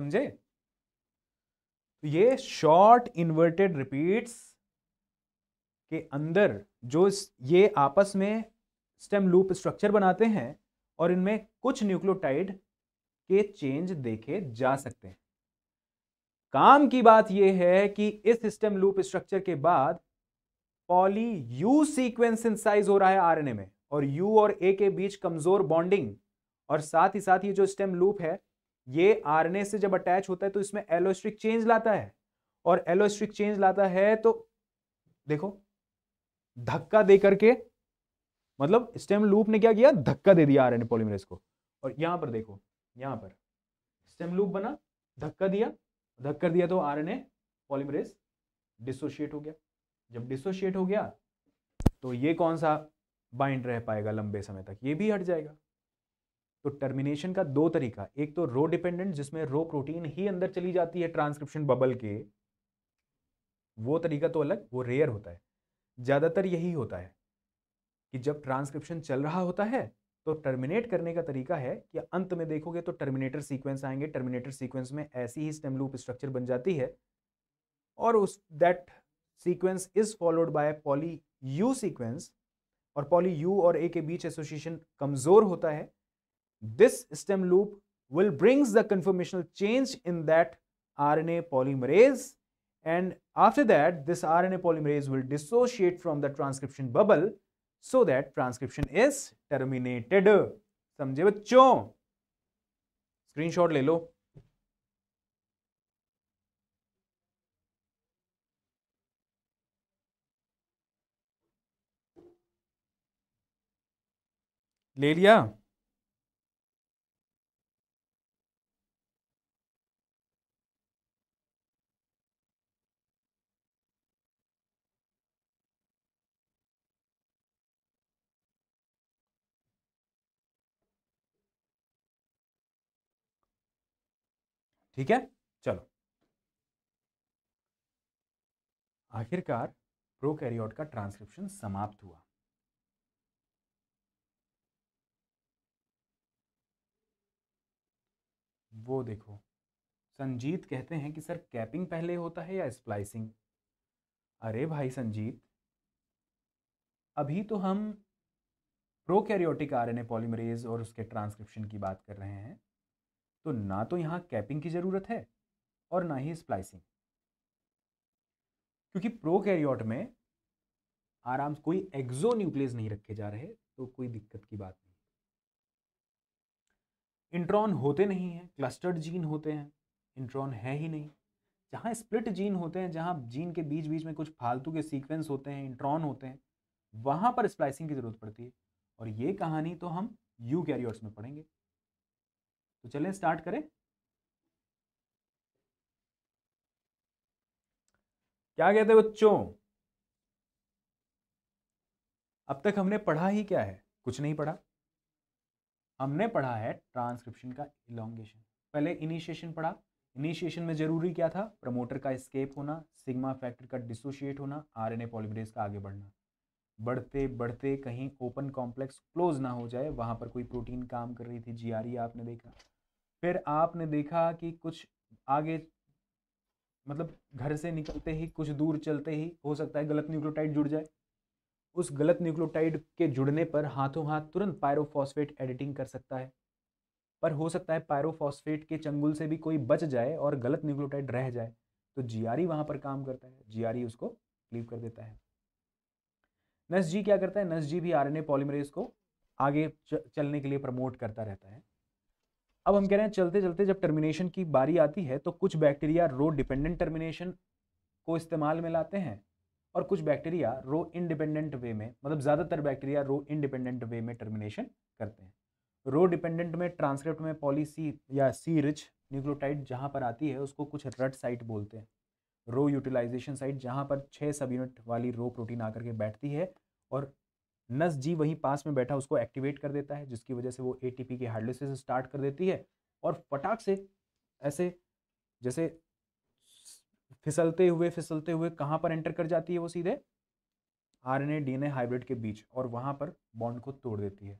समझे तो ये शॉर्ट इन्वर्टेड रिपीट्स के अंदर जो ये आपस में स्टेम लूप स्ट्रक्चर बनाते हैं और इनमें कुछ न्यूक्लियोटाइड के चेंज देखे जा सकते हैं काम की बात यह है कि इस सिस्टम लूप स्ट्रक्चर के बाद पॉली यू सीक्वेंस साइज हो रहा है आरएनए में और यू और ए के बीच कमजोर बॉन्डिंग और साथ ही साथ ये जो स्टेम लूप है ये आरएनए से जब अटैच होता है तो इसमें एलोस्ट्रिक चेंज लाता है और एलोस्ट्रिक चेंज लाता है तो देखो धक्का दे करके मतलब स्टेम लूप ने क्या किया धक्का दे दिया आरएनए पॉलीमरेज को और यहां पर देखो यहां पर स्टेम लूप बना धक्का दिया धक्का दिया तो आरएनए पॉलीमरेज डिसोशिएट हो गया जब डिसोशिएट हो गया तो ये कौन सा बाइंड रह पाएगा लंबे समय तक ये भी हट जाएगा तो टर्मिनेशन का दो तरीका एक तो रो डिपेंडेंट जिसमें रो प्रोटीन ही अंदर चली जाती है ट्रांसक्रिप्शन बबल के वो तरीका तो अलग वो रेयर होता है ज़्यादातर यही होता है कि जब ट्रांसक्रिप्शन चल रहा होता है तो टर्मिनेट करने का तरीका है कि अंत में देखोगे तो टर्मिनेटर सीक्वेंस आएंगे टर्मिनेटर सीक्वेंस में ऐसी ही स्टेम लूप स्ट्रक्चर बन जाती है और उस that sequence is followed by poly U sequence और पॉली यू और ए के बीच एसोसिएशन कमज़ोर होता है This stem loop will brings the conformational change in that RNA polymerase and after that this RNA polymerase will dissociate from the transcription bubble so that transcription is terminated. समझे बच्चों screenshot ले लो ले लिया ठीक है चलो आखिरकार प्रोकैरियोट का ट्रांसक्रिप्शन समाप्त हुआ वो देखो संजीत कहते हैं कि सर कैपिंग पहले होता है या स्प्लाइसिंग अरे भाई संजीत अभी तो हम प्रोकैरियोटिक आरएनए पॉलीमरेज और उसके ट्रांसक्रिप्शन की बात कर रहे हैं तो ना तो यहाँ कैपिंग की ज़रूरत है और ना ही स्प्लाइसिंग क्योंकि प्रो कैरियोट में आराम से कोई एक्जो न्यूक्लियस नहीं रखे जा रहे तो कोई दिक्कत की बात नहीं इंट्रॉन होते नहीं हैं क्लस्टर्ड जीन होते हैं इंट्रॉन है ही नहीं जहाँ स्प्लिट जीन होते हैं जहाँ जीन के बीच बीच में कुछ फालतू के सीक्वेंस होते हैं इंट्रॉन होते हैं वहाँ पर स्प्लाइसिंग की ज़रूरत पड़ती है और ये कहानी तो हम यू में पढ़ेंगे तो चलें स्टार्ट करें क्या कहते हैं बच्चों अब तक हमने पढ़ा ही क्या है कुछ नहीं पढ़ा हमने पढ़ा है ट्रांसक्रिप्शन का इलांगेशन पहले इनिशिएशन पढ़ा इनिशिएशन में जरूरी क्या था प्रमोटर का स्केप होना सिग्मा फैक्टर का डिसोशिएट होना आरएनए पॉलीमरेज का आगे बढ़ना बढ़ते बढ़ते कहीं ओपन कॉम्प्लेक्स क्लोज ना हो जाए वहाँ पर कोई प्रोटीन काम कर रही थी जी e आपने देखा फिर आपने देखा कि कुछ आगे मतलब घर से निकलते ही कुछ दूर चलते ही हो सकता है गलत न्यूक्लियोटाइड जुड़ जाए उस गलत न्यूक्लियोटाइड के जुड़ने पर हाथों हाथ तुरंत पायरोफॉस्फेट एडिटिंग कर सकता है पर हो सकता है पायरोफॉस्फेट के चंगुल से भी कोई बच जाए और गलत न्यूक्लियोटाइड रह जाए तो जीआरई e वहाँ पर काम करता है जीआरई e उसको क्लीव कर देता है नस जी क्या करता है जी भी आरएनए पॉलीमरेज को आगे चलने के लिए प्रमोट करता रहता है अब हम कह रहे हैं चलते चलते जब टर्मिनेशन की बारी आती है तो कुछ बैक्टीरिया रो डिपेंडेंट टर्मिनेशन को इस्तेमाल में लाते हैं और कुछ बैक्टीरिया रो इंडिपेंडेंट वे में मतलब ज़्यादातर बैक्टीरिया रो इंडिपेंडेंट वे में टर्मिनेशन करते हैं रो डिपेंडेंट में ट्रांसक्रिप्ट में पॉलीसी या सी रिच न्यूक्लोटाइड जहाँ पर आती है उसको कुछ रट साइट बोलते हैं रो यूटिलाइजेशन साइट जहाँ पर छः सब यूनिट वाली रो प्रोटीन आकर के बैठती है और नस जी वहीं पास में बैठा उसको एक्टिवेट कर देता है जिसकी वजह से वो ए की हाइड्रोलिसिस स्टार्ट कर देती है और फटाक से ऐसे जैसे फिसलते हुए फिसलते हुए कहाँ पर एंटर कर जाती है वो सीधे R N A D N A hybrid के बीच और वहाँ पर बॉन्ड को तोड़ देती है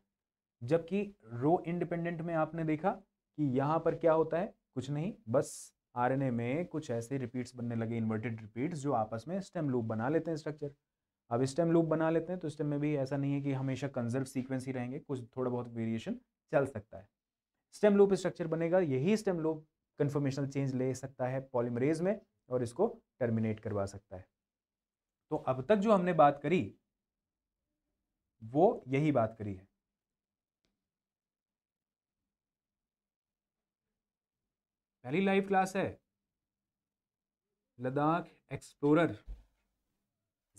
जबकि रो इंडिपेंडेंट में आपने देखा कि यहाँ पर क्या होता है कुछ नहीं बस आरएनए में कुछ ऐसे रिपीट्स बनने लगे इन्वर्टेड रिपीट्स जो आपस में स्टेम लूप बना लेते हैं स्ट्रक्चर अब स्टेम लूप बना लेते हैं तो स्टेम में भी ऐसा नहीं है कि हमेशा कंजर्व सीक्वेंस ही रहेंगे कुछ थोड़ा बहुत वेरिएशन चल सकता है स्टेम लूप स्ट्रक्चर बनेगा यही स्टेम लूप कन्फर्मेशनल चेंज ले सकता है पॉलीमरेज में और इसको टर्मिनेट करवा सकता है तो अब तक जो हमने बात करी वो यही बात करी है पहली लाइव क्लास है लद्दाख एक्सप्लोरर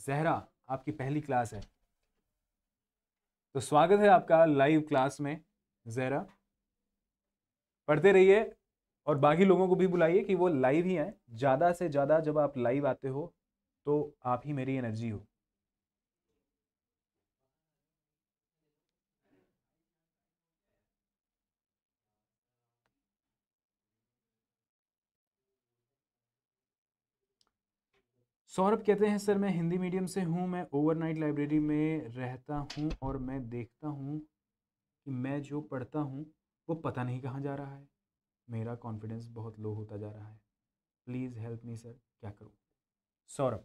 जहरा आपकी पहली क्लास है तो स्वागत है आपका लाइव क्लास में जहरा पढ़ते रहिए और बाकी लोगों को भी बुलाइए कि वो लाइव ही आए ज़्यादा से ज़्यादा जब आप लाइव आते हो तो आप ही मेरी एनर्जी हो सौरभ कहते हैं सर मैं हिंदी मीडियम से हूँ मैं ओवरनाइट लाइब्रेरी में रहता हूँ और मैं देखता हूँ कि मैं जो पढ़ता हूँ वो पता नहीं कहाँ जा रहा है मेरा कॉन्फिडेंस बहुत लो होता जा रहा है प्लीज़ हेल्प मी सर क्या करूँ सौरभ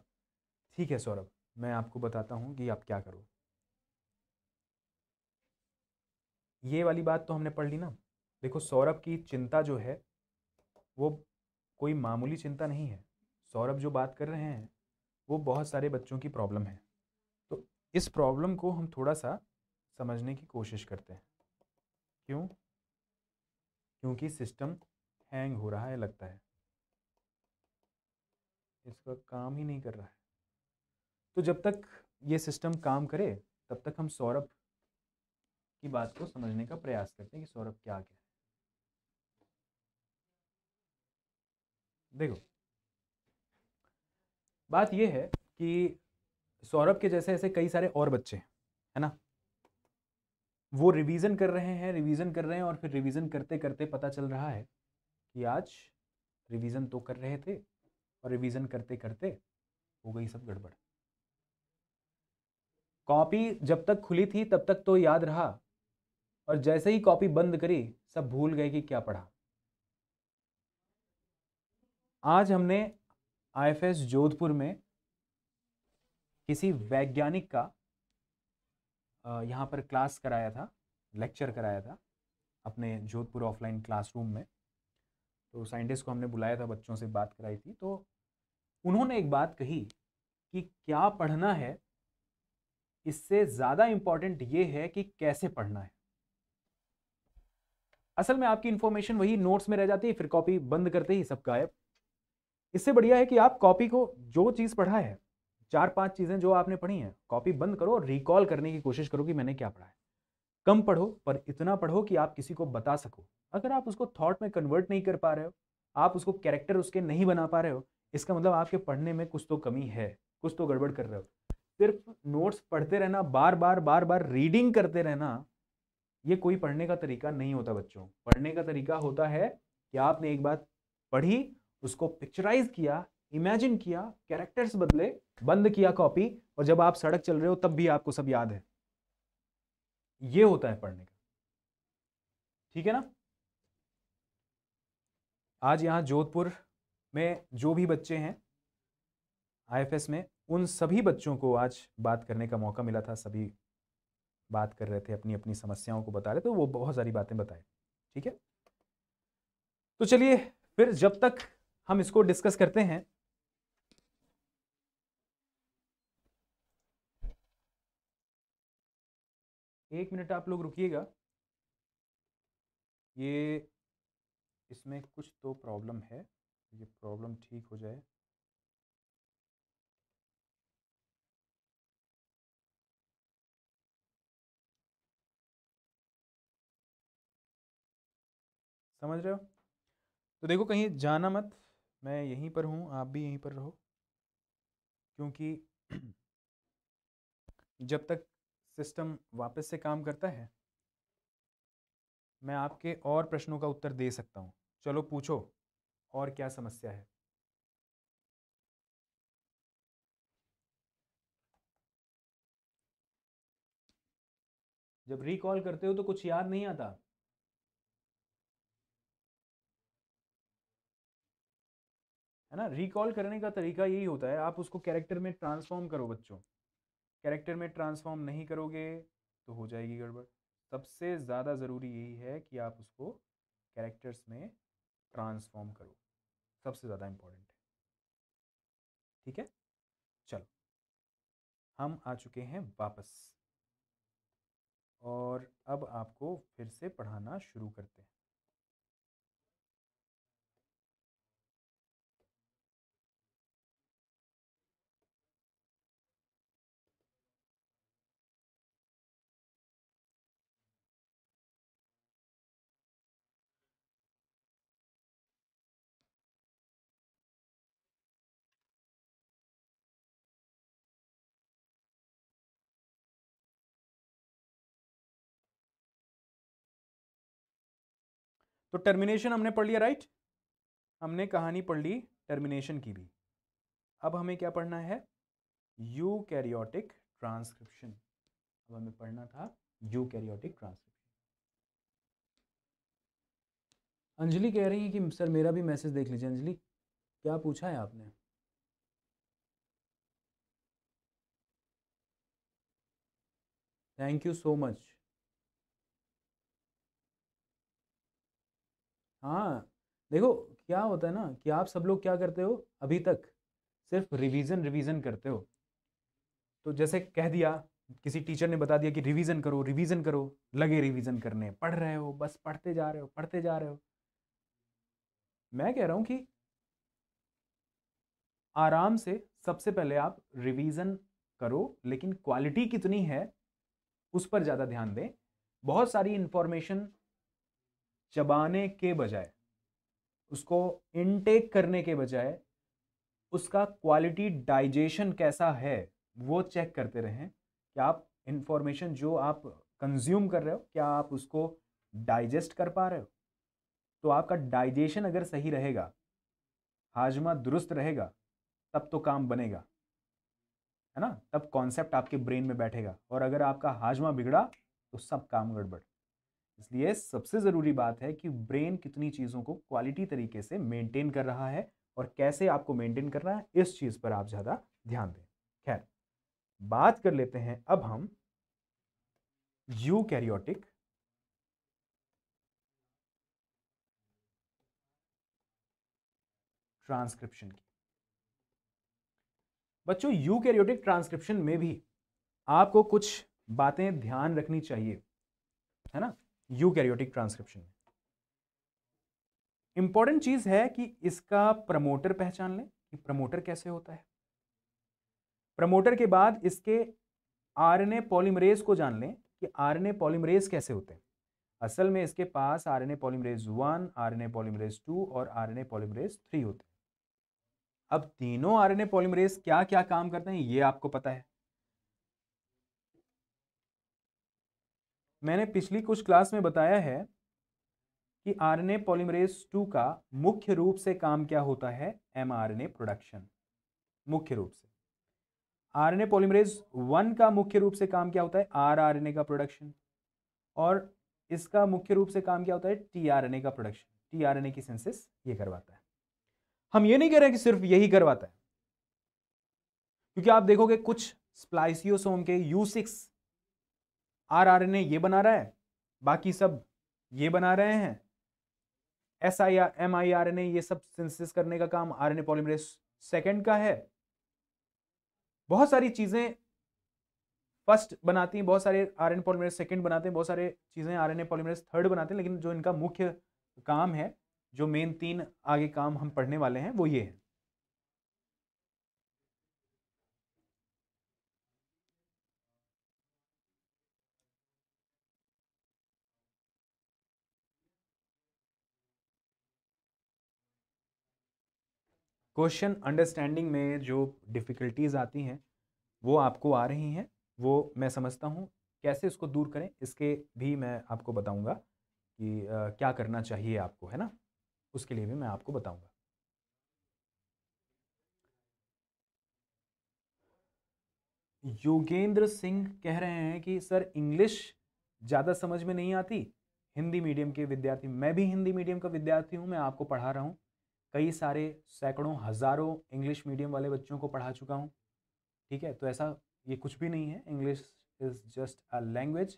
ठीक है सौरभ मैं आपको बताता हूँ कि आप क्या करो ये वाली बात तो हमने पढ़ ली ना देखो सौरभ की चिंता जो है वो कोई मामूली चिंता नहीं है सौरभ जो बात कर रहे हैं वो बहुत सारे बच्चों की प्रॉब्लम है तो इस प्रॉब्लम को हम थोड़ा सा समझने की कोशिश करते हैं क्यों क्योंकि सिस्टम हैंग हो रहा है लगता है इसका काम ही नहीं कर रहा है तो जब तक ये सिस्टम काम करे तब तक हम सौरभ की बात को समझने का प्रयास करते हैं कि सौरभ क्या क्या है देखो बात यह है कि सौरभ के जैसे ऐसे कई सारे और बच्चे हैं है ना वो रिवीजन कर रहे हैं रिवीजन कर रहे हैं और फिर रिवीजन करते करते पता चल रहा है कि आज रिवीजन तो कर रहे थे और रिवीजन करते करते हो गई सब गड़बड़ कॉपी जब तक खुली थी तब तक तो याद रहा और जैसे ही कॉपी बंद करी सब भूल गए कि क्या पढ़ा आज हमने आईएफएस जोधपुर में किसी वैज्ञानिक का यहाँ पर क्लास कराया था लेक्चर कराया था अपने जोधपुर ऑफलाइन क्लासरूम में तो साइंटिस्ट को हमने बुलाया था बच्चों से बात कराई थी तो उन्होंने एक बात कही कि क्या पढ़ना है इससे ज़्यादा इम्पॉर्टेंट ये है कि कैसे पढ़ना है असल में आपकी इन्फॉर्मेशन वही नोट्स में रह जाती है फिर कॉपी बंद करते ही सब गायब इससे बढ़िया है कि आप कॉपी को जो चीज़ पढ़ा है चार पांच चीज़ें जो आपने पढ़ी हैं कॉपी बंद करो और रिकॉल करने की कोशिश करो कि मैंने क्या पढ़ा है कम पढ़ो पर इतना पढ़ो कि आप किसी को बता सको अगर आप उसको थॉट में कन्वर्ट नहीं कर पा रहे हो आप उसको कैरेक्टर उसके नहीं बना पा रहे हो इसका मतलब आपके पढ़ने में कुछ तो कमी है कुछ तो गड़बड़ कर रहे हो सिर्फ नोट्स पढ़ते रहना बार बार बार बार रीडिंग करते रहना ये कोई पढ़ने का तरीका नहीं होता बच्चों पढ़ने का तरीका होता है कि आपने एक बात पढ़ी उसको पिक्चराइज किया इमेजिन किया कैरेक्टर्स बदले बंद किया कॉपी और जब आप सड़क चल रहे हो तब भी आपको सब याद है ये होता है पढ़ने का ठीक है ना आज यहां जोधपुर में जो भी बच्चे हैं आईएफएस में उन सभी बच्चों को आज बात करने का मौका मिला था सभी बात कर रहे थे अपनी अपनी समस्याओं को बता रहे थे वो बहुत सारी बातें बताए ठीक है तो चलिए फिर जब तक हम इसको डिस्कस करते हैं एक मिनट आप लोग रुकिएगा ये इसमें कुछ तो प्रॉब्लम है ये प्रॉब्लम ठीक हो जाए समझ रहे हो तो देखो कहीं जाना मत मैं यहीं पर हूँ आप भी यहीं पर रहो क्योंकि जब तक सिस्टम वापस से काम करता है मैं आपके और प्रश्नों का उत्तर दे सकता हूँ चलो पूछो और क्या समस्या है जब रिकॉल करते हो तो कुछ याद नहीं आता है ना रिकॉल करने का तरीका यही होता है आप उसको कैरेक्टर में ट्रांसफॉर्म करो बच्चों कैरेक्टर में ट्रांसफॉर्म नहीं करोगे तो हो जाएगी गड़बड़ सबसे ज़्यादा ज़रूरी यही है कि आप उसको कैरेक्टर्स में ट्रांसफॉर्म करो सबसे ज़्यादा इम्पोर्टेंट है ठीक है चलो हम आ चुके हैं वापस और अब आपको फिर से पढ़ाना शुरू करते हैं तो टर्मिनेशन हमने पढ़ लिया राइट हमने कहानी पढ़ ली टर्मिनेशन की भी अब हमें क्या पढ़ना है यू कैरियोटिक ट्रांसक्रिप्शन अब हमें पढ़ना था यू कैरियोटिक ट्रांसक्रिप्शन अंजलि कह रही है कि सर मेरा भी मैसेज देख लीजिए अंजलि क्या पूछा है आपने थैंक यू सो मच हाँ देखो क्या होता है ना कि आप सब लोग क्या करते हो अभी तक सिर्फ रिवीजन रिवीजन करते हो तो जैसे कह दिया किसी टीचर ने बता दिया कि रिवीजन करो रिवीजन करो लगे रिवीजन करने पढ़ रहे हो बस पढ़ते जा रहे हो पढ़ते जा रहे हो मैं कह रहा हूं कि आराम से सबसे पहले आप रिवीजन करो लेकिन क्वालिटी कितनी है उस पर ज़्यादा ध्यान दें बहुत सारी इन्फॉर्मेशन चबाने के बजाय उसको इनटेक करने के बजाय उसका क्वालिटी डाइजेशन कैसा है वो चेक करते रहें कि आप इंफॉर्मेशन जो आप कंज्यूम कर रहे हो क्या आप उसको डाइजेस्ट कर पा रहे हो तो आपका डाइजेशन अगर सही रहेगा हाजमा दुरुस्त रहेगा तब तो काम बनेगा है ना तब कॉन्सेप्ट आपके ब्रेन में बैठेगा और अगर आपका हाजमा बिगड़ा तो सब काम गड़बड़ इसलिए सबसे ज़रूरी बात है कि ब्रेन कितनी चीज़ों को क्वालिटी तरीके से मेंटेन कर रहा है और कैसे आपको मेंटेन करना है इस चीज़ पर आप ज़्यादा ध्यान दें खैर बात कर लेते हैं अब हम यू कैरियोटिक ट्रांसक्रिप्शन की बच्चों यू कैरियोटिक ट्रांसक्रिप्शन में भी आपको कुछ बातें ध्यान रखनी चाहिए है ना यूकैरियोटिक ट्रांसक्रिप्शन में इंपॉर्टेंट चीज है कि इसका प्रमोटर पहचान लें कि प्रमोटर कैसे होता है प्रमोटर के बाद इसके आरएनए पॉलीमरेज को जान लें कि आरएनए पॉलीमरेज कैसे होते हैं असल में इसके पास RNA polymerase one RNA polymerase two और आरएनए पॉलीमरेज थ्री होते हैं अब तीनों आरएनए पॉलीमरेज क्या क्या काम करते हैं ये आपको पता है मैंने पिछली कुछ क्लास में बताया है कि आरएनए पॉलीमरेज टू का मुख्य रूप से काम क्या होता है एमआरएनए प्रोडक्शन मुख्य रूप से आरएनए पॉलीमरेज वन का मुख्य रूप से काम क्या होता है आरआरएनए का प्रोडक्शन और इसका मुख्य रूप से काम क्या होता है टीआरएनए का प्रोडक्शन टीआरएनए की सेंसेस ये करवाता है हम ये नहीं कह रहे कि सिर्फ यही करवाता है क्योंकि आप देखोगे कुछ स्प्लाइसियोसोम के U six R R N A ये बना रहा है बाकी सब ये बना रहे हैं S I R M I R N A ये सब सिंसिस करने का काम R N A polymerase second का है बहुत सारी चीज़ें फर्स्ट बनाती हैं बहुत सारे आर एन पॉलीमरेज सेकेंड बनाते हैं बहुत सारे चीज़ें R N A polymerase third बनाते हैं लेकिन जो इनका मुख्य काम है जो मेन तीन आगे काम हम पढ़ने वाले हैं वो ये है क्वेश्चन अंडरस्टैंडिंग में जो डिफ़िकल्टीज़ आती हैं वो आपको आ रही हैं वो मैं समझता हूँ कैसे इसको दूर करें इसके भी मैं आपको बताऊँगा कि आ, क्या करना चाहिए आपको है ना उसके लिए भी मैं आपको बताऊँगा योगेंद्र सिंह कह रहे हैं कि सर इंग्लिश ज़्यादा समझ में नहीं आती हिंदी मीडियम के विद्यार्थी मैं भी हिंदी मीडियम का विद्यार्थी हूँ मैं आपको पढ़ा रहा हूँ कई सारे सैकड़ों हज़ारों इंग्लिश मीडियम वाले बच्चों को पढ़ा चुका हूँ ठीक है तो ऐसा ये कुछ भी नहीं है English is just a language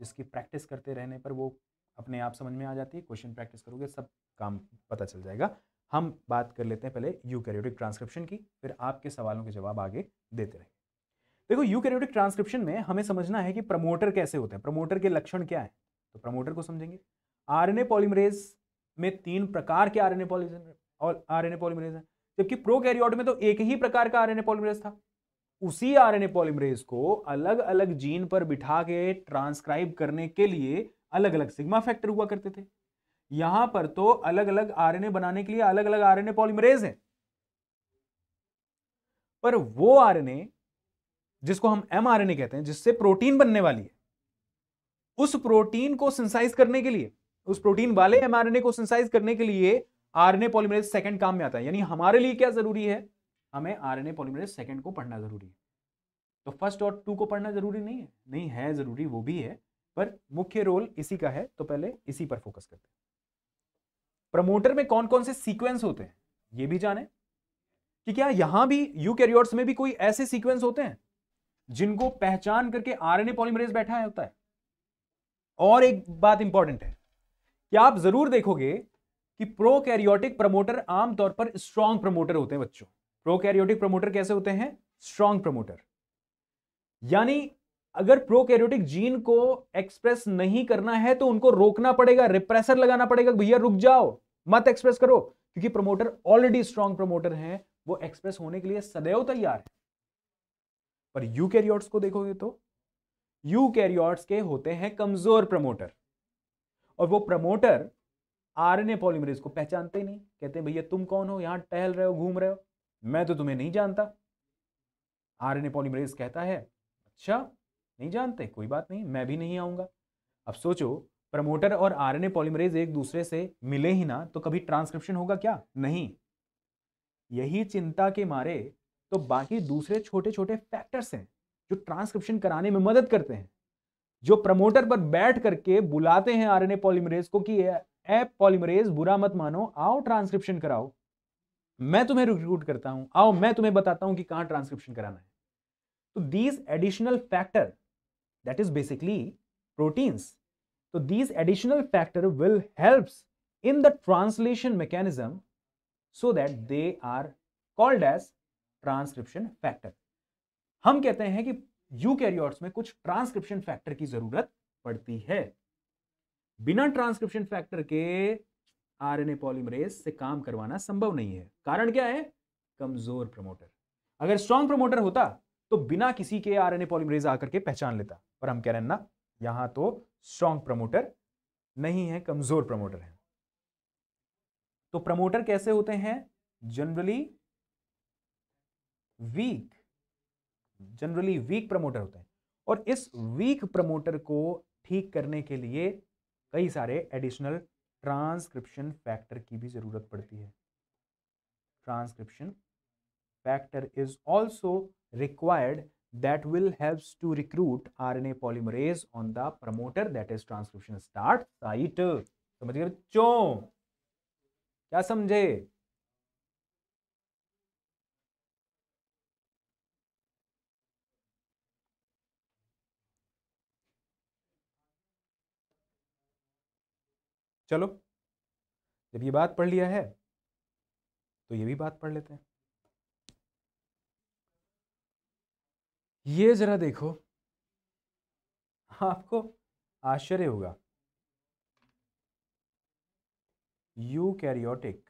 जिसकी प्रैक्टिस करते रहने पर वो अपने आप समझ में आ जाती है क्वेश्चन प्रैक्टिस करोगे सब काम पता चल जाएगा हम बात कर लेते हैं पहले यू कैरियोटिक ट्रांसक्रिप्शन की फिर आपके सवालों के जवाब आगे देते रहेंगे देखो यू कैरियोटिक ट्रांसक्रिप्शन में हमें समझना है कि प्रमोटर कैसे होते हैं प्रमोटर के लक्षण क्या है तो प्रमोटर को समझेंगे आरएनए पॉलीमरेज में तीन प्रकार के आरएनए और आरएनए पॉलीमरेज है जबकि प्रोकैरियोट में तो एक ही प्रकार का आरएनए पॉलीमरेज था उसी आरएनए पॉलीमरेज को अलग अलग जीन पर बिठा के ट्रांसक्राइब करने के लिए अलग अलग सिग्मा फैक्टर हुआ करते थे यहां पर तो अलग अलग आरएनए बनाने के लिए अलग अलग आरएनए पॉलीमरेज है पर वो आरएनए जिसको हम एमआरएनए कहते हैं जिससे प्रोटीन बनने वाली है उस प्रोटीन को सिंसाइज करने के लिए उस प्रोटीन वाले एमआरएनए को सिंसाइज करने के लिए आरएनए पॉलीमरेज सेकंड काम में आता है यानी हमारे लिए क्या जरूरी है हमें आरएनए पॉलीमरेज सेकंड को पढ़ना जरूरी है तो फर्स्ट और टू को पढ़ना जरूरी नहीं है नहीं है जरूरी वो भी है पर मुख्य रोल इसी का है तो पहले इसी पर फोकस करते हैं प्रमोटर में कौन कौन से सीक्वेंस होते हैं ये भी जाने कि क्या यहां भी यूकैरियोट्स में भी कोई ऐसे सीक्वेंस होते हैं जिनको पहचान करके आरएनए पॉलीमरेज बैठा है होता है और एक बात इंपॉर्टेंट है कि आप जरूर देखोगे कि प्रोकैरियोटिक प्रमोटर आमतौर पर स्ट्रॉन्ग प्रमोटर होते हैं बच्चों प्रोकैरियोटिक प्रमोटर कैसे होते हैं स्ट्रॉन्ग प्रमोटर यानी अगर प्रोकैरियोटिक जीन को एक्सप्रेस नहीं करना है तो उनको रोकना पड़ेगा रिप्रेसर लगाना पड़ेगा भैया रुक जाओ मत एक्सप्रेस करो क्योंकि प्रमोटर ऑलरेडी स्ट्रॉन्ग प्रमोटर हैं वो एक्सप्रेस होने के लिए सदैव तैयार है पर यू को देखोगे तो यू के होते हैं कमजोर प्रमोटर और वो प्रमोटर आरएनए पॉलीमरेज को पहचानते ही नहीं कहते हैं भैया तुम कौन हो यहाँ टहल रहे हो घूम रहे हो मैं तो तुम्हें नहीं जानता आरएनए पॉलीमरेज कहता है अच्छा नहीं जानते कोई बात नहीं मैं भी नहीं आऊँगा अब सोचो प्रमोटर और आरएनए पॉलीमरेज एक दूसरे से मिले ही ना तो कभी ट्रांसक्रिप्शन होगा क्या नहीं यही चिंता के मारे तो बाकी दूसरे छोटे छोटे फैक्टर्स हैं जो ट्रांसक्रिप्शन कराने में मदद करते हैं जो प्रमोटर पर बैठ करके बुलाते हैं आरएनए पॉलीमरेज को कि ऐप पॉलीमरेज बुरा मत मानो आओ ट्रांसक्रिप्शन कराओ मैं तुम्हें रिक्रूट करता हूं आओ मैं तुम्हें बताता हूं कि कहां ट्रांसक्रिप्शन कराना है तो these additional factor that is basically proteins तो these additional factor will help in the translation mechanism so that they are called as transcription factor हम कहते हैं कि यू में कुछ ट्रांसक्रिप्शन फैक्टर की जरूरत पड़ती है बिना ट्रांसक्रिप्शन फैक्टर के आरएनए पॉलीमरेज से काम करवाना संभव नहीं है कारण क्या है कमजोर प्रमोटर अगर स्ट्रांग प्रमोटर होता तो बिना किसी के आरएनए पॉलीमरेज आकर के पहचान लेता पर हम कह रहे हैं ना यहां तो स्ट्रांग प्रमोटर नहीं है कमजोर प्रमोटर है तो प्रमोटर कैसे होते हैं generally weak generally weak promoter होते हैं और इस वीक प्रमोटर को ठीक करने के लिए कई सारे एडिशनल ट्रांसक्रिप्शन फैक्टर की भी जरूरत पड़ती है transcription factor is also required that will help to recruit R N A polymerase on the promoter that is transcription start site समझ गए क्या समझे चलो जब ये बात पढ़ लिया है तो ये भी बात पढ़ लेते हैं ये जरा देखो आपको आश्चर्य होगा यू यूकैरियोटिक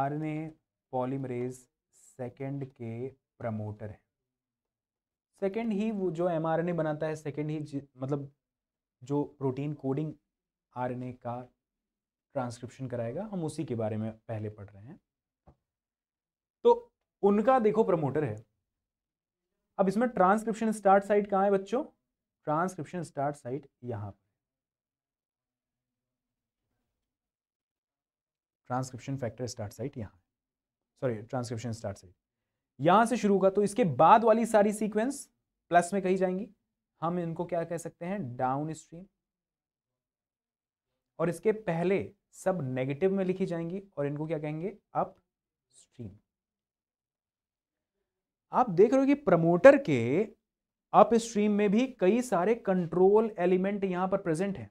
आरएनए पॉलीमरेज सेकेंड के प्रमोटर है सेकेंड ही वो जो एमआरएनए बनाता है सेकेंड ही मतलब जो प्रोटीन कोडिंग आरएनए का ट्रांसक्रिप्शन कराएगा हम उसी के बारे में पहले पढ़ रहे हैं तो उनका देखो प्रमोटर है अब इसमें ट्रांसक्रिप्शन स्टार्ट साइट कहाँ है बच्चों ट्रांसक्रिप्शन स्टार्ट साइट यहाँ पर ट्रांसक्रिप्शन फैक्टर स्टार्ट साइट यहाँ सॉरी ट्रांसक्रिप्शन स्टार्ट साइट यहाँ से शुरू होगा तो इसके बाद वाली सारी सीक्वेंस प्लस में कही जाएंगी हम इनको क्या कह सकते हैं डाउन स्ट्रीम और इसके पहले सब नेगेटिव में लिखी जाएंगी और इनको क्या कहेंगे अप स्ट्रीम आप देख रहे हो कि प्रमोटर के अप स्ट्रीम में भी कई सारे कंट्रोल एलिमेंट यहां पर प्रेजेंट हैं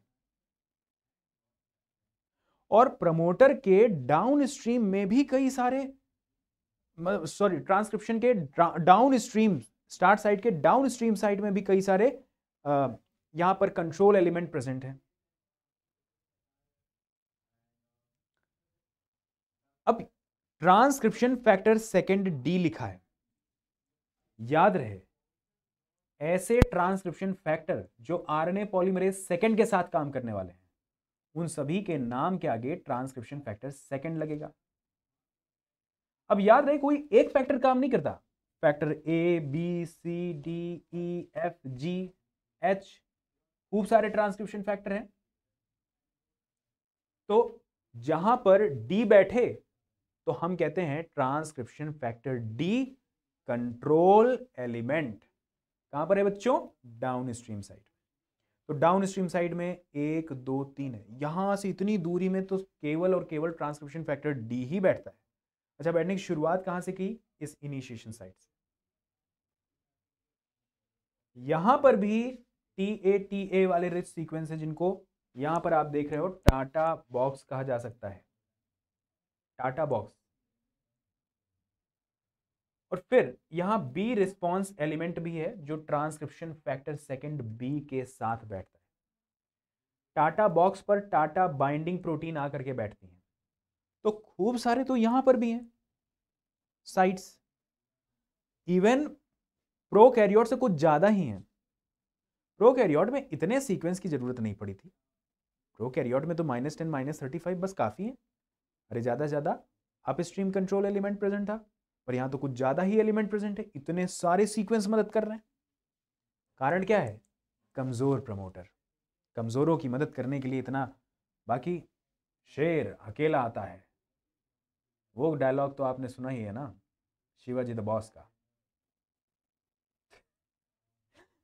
और प्रमोटर के डाउन स्ट्रीम में भी कई सारे सॉरी ट्रांसक्रिप्शन के डाउन स्ट्रीम स्टार्ट साइड के डाउन स्ट्रीम साइड में भी कई सारे यहां पर कंट्रोल एलिमेंट प्रेजेंट हैं अब ट्रांसक्रिप्शन फैक्टर सेकंड डी लिखा है याद रहे ऐसे ट्रांसक्रिप्शन फैक्टर जो आरएनए पॉलीमरेज सेकंड के साथ काम करने वाले हैं उन सभी के नाम के आगे ट्रांसक्रिप्शन फैक्टर सेकंड लगेगा अब याद रहे कोई एक फैक्टर काम नहीं करता factor A B C D E F G H खूब सारे ट्रांसक्रिप्शन फैक्टर हैं तो जहां पर डी बैठे तो हम कहते हैं transcription factor D control element कहां पर है बच्चों डाउन स्ट्रीम साइड तो डाउन स्ट्रीम साइड में एक दो तीन है यहां से इतनी दूरी में तो केवल और केवल ट्रांसक्रिप्शन फैक्टर डी ही बैठता है अच्छा बैठने की शुरुआत कहां से की इस इनिशिएशन साइड से यहां पर भी टी ए टी ए वाले रिच सीक्वेंस है जिनको यहां पर आप देख रहे हो टाटा बॉक्स कहा जा सकता है टाटा बॉक्स और फिर यहां बी रिस्पॉन्स एलिमेंट भी है जो ट्रांसक्रिप्शन फैक्टर सेकंड बी के साथ बैठता है टाटा बॉक्स पर टाटा बाइंडिंग प्रोटीन आकर के बैठती हैं तो खूब सारे तो यहां पर भी हैं साइट्स इवन प्रोकैरियोट से कुछ ज़्यादा ही हैं प्रोकैरियोट में इतने सीक्वेंस की ज़रूरत नहीं पड़ी थी प्रोकैरियोट में तो minus ten minus thirty five बस काफ़ी है अरे ज़्यादा से ज़्यादा upstream control element present था पर यहाँ तो कुछ ज़्यादा ही एलिमेंट प्रेजेंट है इतने सारे सीक्वेंस मदद कर रहे हैं कारण क्या है कमज़ोर प्रमोटर कमज़ोरों की मदद करने के लिए इतना बाकी शेर अकेला आता है वो डायलॉग तो आपने सुना ही है ना शिवाजी द बॉस का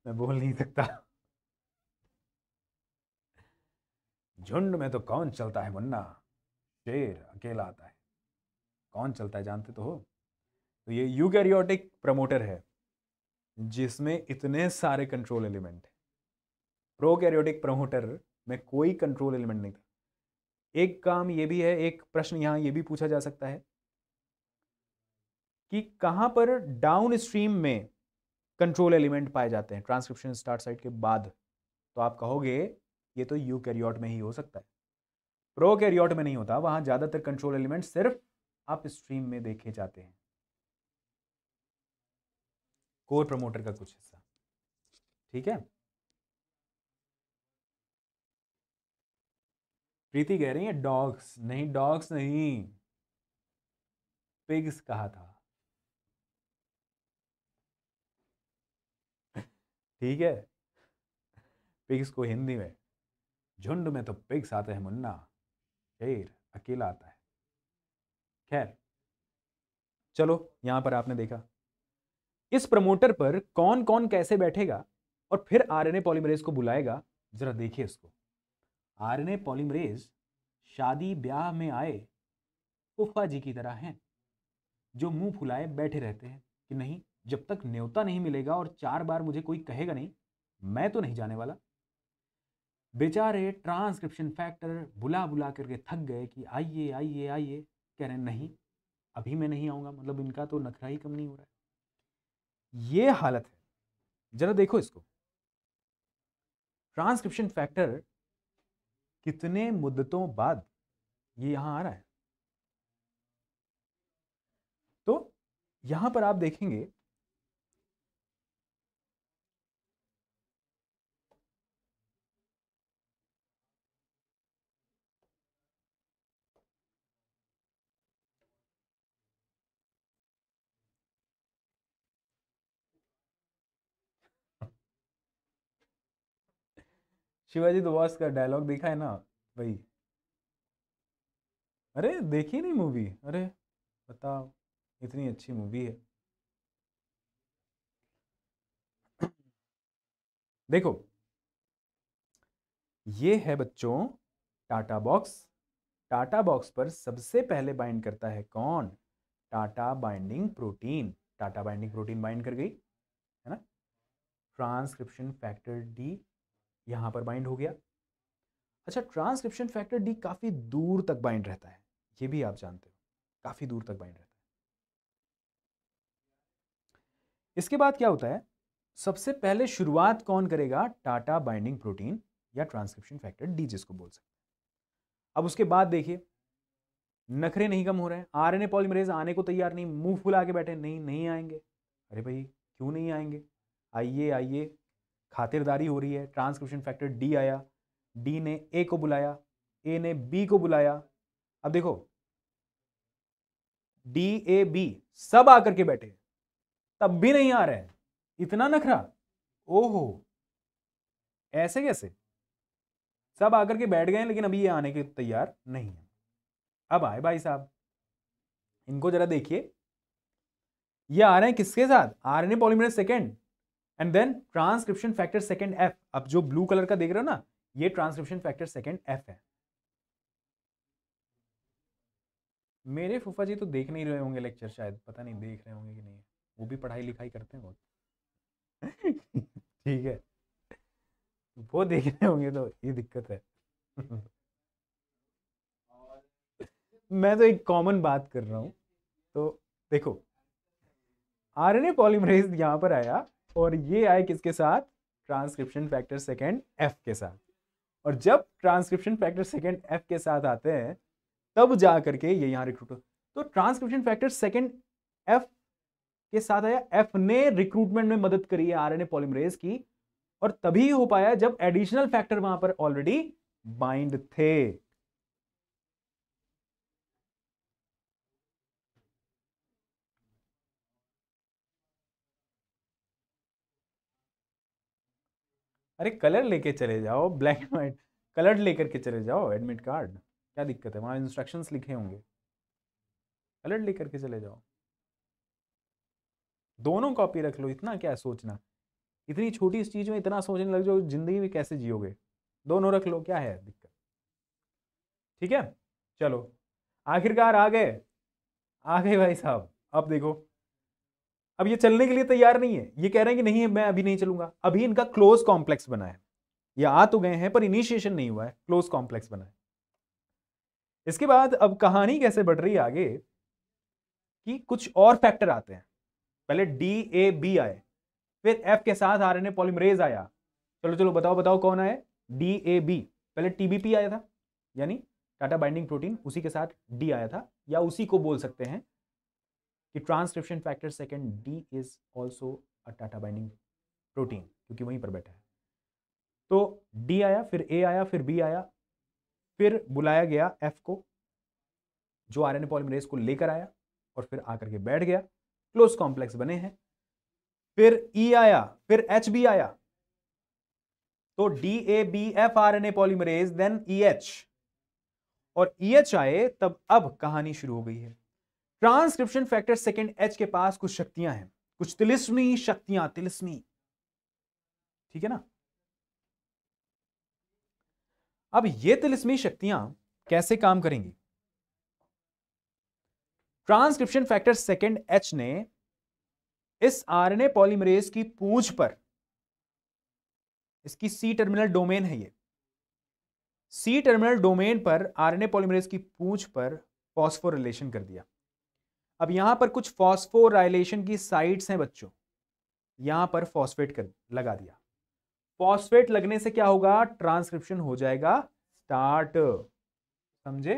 मैं बोल नहीं सकता झुंड में तो कौन चलता है मुन्ना शेर अकेला आता है कौन चलता है जानते तो हो तो ये यूकैरियोटिक प्रमोटर है जिसमें इतने सारे control element pro prokaryotic promoter में कोई कंट्रोल एलिमेंट नहीं था एक काम ये भी है एक प्रश्न यहाँ ये भी पूछा जा सकता है कि कहाँ पर डाउन स्ट्रीम में कंट्रोल एलिमेंट पाए जाते हैं ट्रांसक्रिप्शन स्टार्ट साइट के बाद तो आप कहोगे ये तो यू में ही हो सकता है प्रो कैरियोट में नहीं होता वहाँ ज़्यादातर कंट्रोल एलिमेंट सिर्फ आप स्ट्रीम में देखे जाते हैं कोर प्रमोटर का कुछ हिस्सा ठीक है प्रीति कह रही है डॉग्स नहीं डॉग्स नहीं पिग्स कहा था ठीक है पिग्स को हिंदी में झुंड में तो पिग्स आते हैं मुन्ना शेर अकेला आता है खैर चलो यहां पर आपने देखा इस प्रमोटर पर कौन कौन कैसे बैठेगा और फिर आरएनए पॉलीमरेज को बुलाएगा जरा देखिए इसको आरएनए पॉलीमरेज शादी ब्याह में आए फुफ्फा जी की तरह हैं जो मुंह फुलाए बैठे रहते हैं कि नहीं जब तक न्योता नहीं मिलेगा और चार बार मुझे कोई कहेगा नहीं मैं तो नहीं जाने वाला बेचारे ट्रांसक्रिप्शन फैक्टर बुला बुला करके थक गए कि आइए आइए आइए कह रहे नहीं अभी मैं नहीं आऊँगा मतलब इनका तो नखरा ही कम नहीं हो रहा है ये हालत है जरा देखो इसको ट्रांसक्रिप्शन फैक्टर कितने मुद्दतों बाद ये यहाँ आ रहा है तो यहाँ पर आप देखेंगे शिवाजी द बॉस का डायलॉग देखा है ना भाई अरे देखी नहीं मूवी अरे बताओ इतनी अच्छी मूवी है देखो ये है बच्चों टाटा बॉक्स टाटा बॉक्स पर सबसे पहले बाइंड करता है कौन TATA binding protein TATA binding protein bind कर गई है ना ट्रांसक्रिप्शन फैक्टर डी यहाँ पर बाइंड हो गया अच्छा ट्रांसक्रिप्शन फैक्टर डी काफ़ी दूर तक बाइंड रहता है ये भी आप जानते हो काफ़ी दूर तक बाइंड रहता है इसके बाद क्या होता है सबसे पहले शुरुआत कौन करेगा टाटा बाइंडिंग प्रोटीन या ट्रांसक्रिप्शन फैक्टर डी जिसको बोल सकते हैं अब उसके बाद देखिए नखरे नहीं कम हो रहे हैं आरएनए पॉलीमरेज आने को तैयार नहीं मुंह फुला के बैठे नहीं नहीं आएंगे अरे भाई क्यों नहीं आएंगे आइए आइए खातिरदारी हो रही है ट्रांसक्रिप्शन फैक्टर डी आया डी ने ए को बुलाया ए ने बी को बुलाया अब देखो डी ए बी सब आकर के बैठे तब भी नहीं आ रहे हैं इतना नखरा ओहो ऐसे कैसे सब आकर के बैठ गए लेकिन अभी ये आने के तैयार नहीं है अब आए भाई साहब इनको जरा देखिए ये आ रहे हैं किसके साथ R N A polymerase second and then transcription factor second F अब जो ब्लू कलर का देख रहे हो ना ये ट्रांसक्रिप्शन फैक्टर सेकेंड एफ है मेरे फूफा जी तो देख नहीं रहे होंगे लेक्चर शायद पता नहीं देख रहे होंगे कि नहीं वो भी पढ़ाई लिखाई करते हैं बहुत ठीक है वो देख रहे होंगे तो ये दिक्कत है मैं तो एक कॉमन बात कर रहा हूँ तो देखो आरएनए पॉलीमरेज यहाँ पर आया और ये आए किसके साथ ट्रांसक्रिप्शन फैक्टर सेकेंड एफ के साथ और जब ट्रांसक्रिप्शन फैक्टर सेकेंड एफ के साथ आते हैं तब जा करके ये यहाँ रिक्रूट तो ट्रांसक्रिप्शन फैक्टर सेकेंड एफ के साथ आया एफ ने रिक्रूटमेंट में मदद करी है आरएनए पॉलीमरेज की और तभी हो पाया जब एडिशनल फैक्टर वहां पर ऑलरेडी बाइंड थे अरे कलर लेके चले जाओ ब्लैक एंड वाइट कलर लेकर के चले जाओ एडमिट कार्ड क्या दिक्कत है वहाँ इंस्ट्रक्शंस लिखे होंगे कलर लेकर के चले जाओ दोनों कॉपी रख लो इतना क्या है सोचना इतनी छोटी इस चीज़ में इतना सोचने लग जाओ जिंदगी में कैसे जियोगे दोनों रख लो क्या है दिक्कत ठीक है चलो आखिरकार आ गए आ गए भाई साहब अब देखो अब ये चलने के लिए तैयार नहीं है ये कह रहे हैं कि नहीं मैं अभी नहीं चलूंगा अभी इनका क्लोज कॉम्प्लेक्स बना है ये आ तो गए हैं पर इनिशिएशन नहीं हुआ है क्लोज कॉम्प्लेक्स बना है इसके बाद अब कहानी कैसे बढ़ रही है आगे कि कुछ और फैक्टर आते हैं पहले डी ए बी आए फिर एफ के साथ आर एन पॉलीमरेज आया चलो चलो बताओ बताओ कौन आए डी ए बी पहले टीबीपी आया था यानी टाटा बाइंडिंग प्रोटीन उसी के साथ डी आया था या उसी को बोल सकते हैं कि transcription factor second D is also a TATA binding protein क्योंकि वहीं पर बैठा है तो डी आया फिर ए आया फिर बी आया फिर बुलाया गया एफ को जो आर एन पॉलीमरेज को लेकर आया और फिर आकर के बैठ गया क्लोज कॉम्प्लेक्स बने हैं फिर ई e आया फिर एच बी आया तो D A B F R N A polymerase then E H और ई e एच आए तब अब कहानी शुरू हो गई है ट्रांसक्रिप्शन फैक्टर सेकेंड एच के पास कुछ शक्तियां हैं कुछ तिलिस्मी शक्तियां तिलिस्मी ठीक है ना अब ये तिलिस्मी शक्तियां कैसे काम करेंगी ट्रांसक्रिप्शन फैक्टर सेकेंड एच ने इस आरएनए पॉलीमरेज की पूंछ पर इसकी सी टर्मिनल डोमेन है ये सी टर्मिनल डोमेन पर आरएनए पॉलीमरेज की पूंछ पर फॉस्फोरिलेशन कर दिया अब यहां पर कुछ फॉस्फोराइलेशन की साइट्स हैं बच्चों यहां पर फॉस्फेट कर लगा दिया फॉस्फेट लगने से क्या होगा ट्रांसक्रिप्शन हो जाएगा स्टार्ट समझे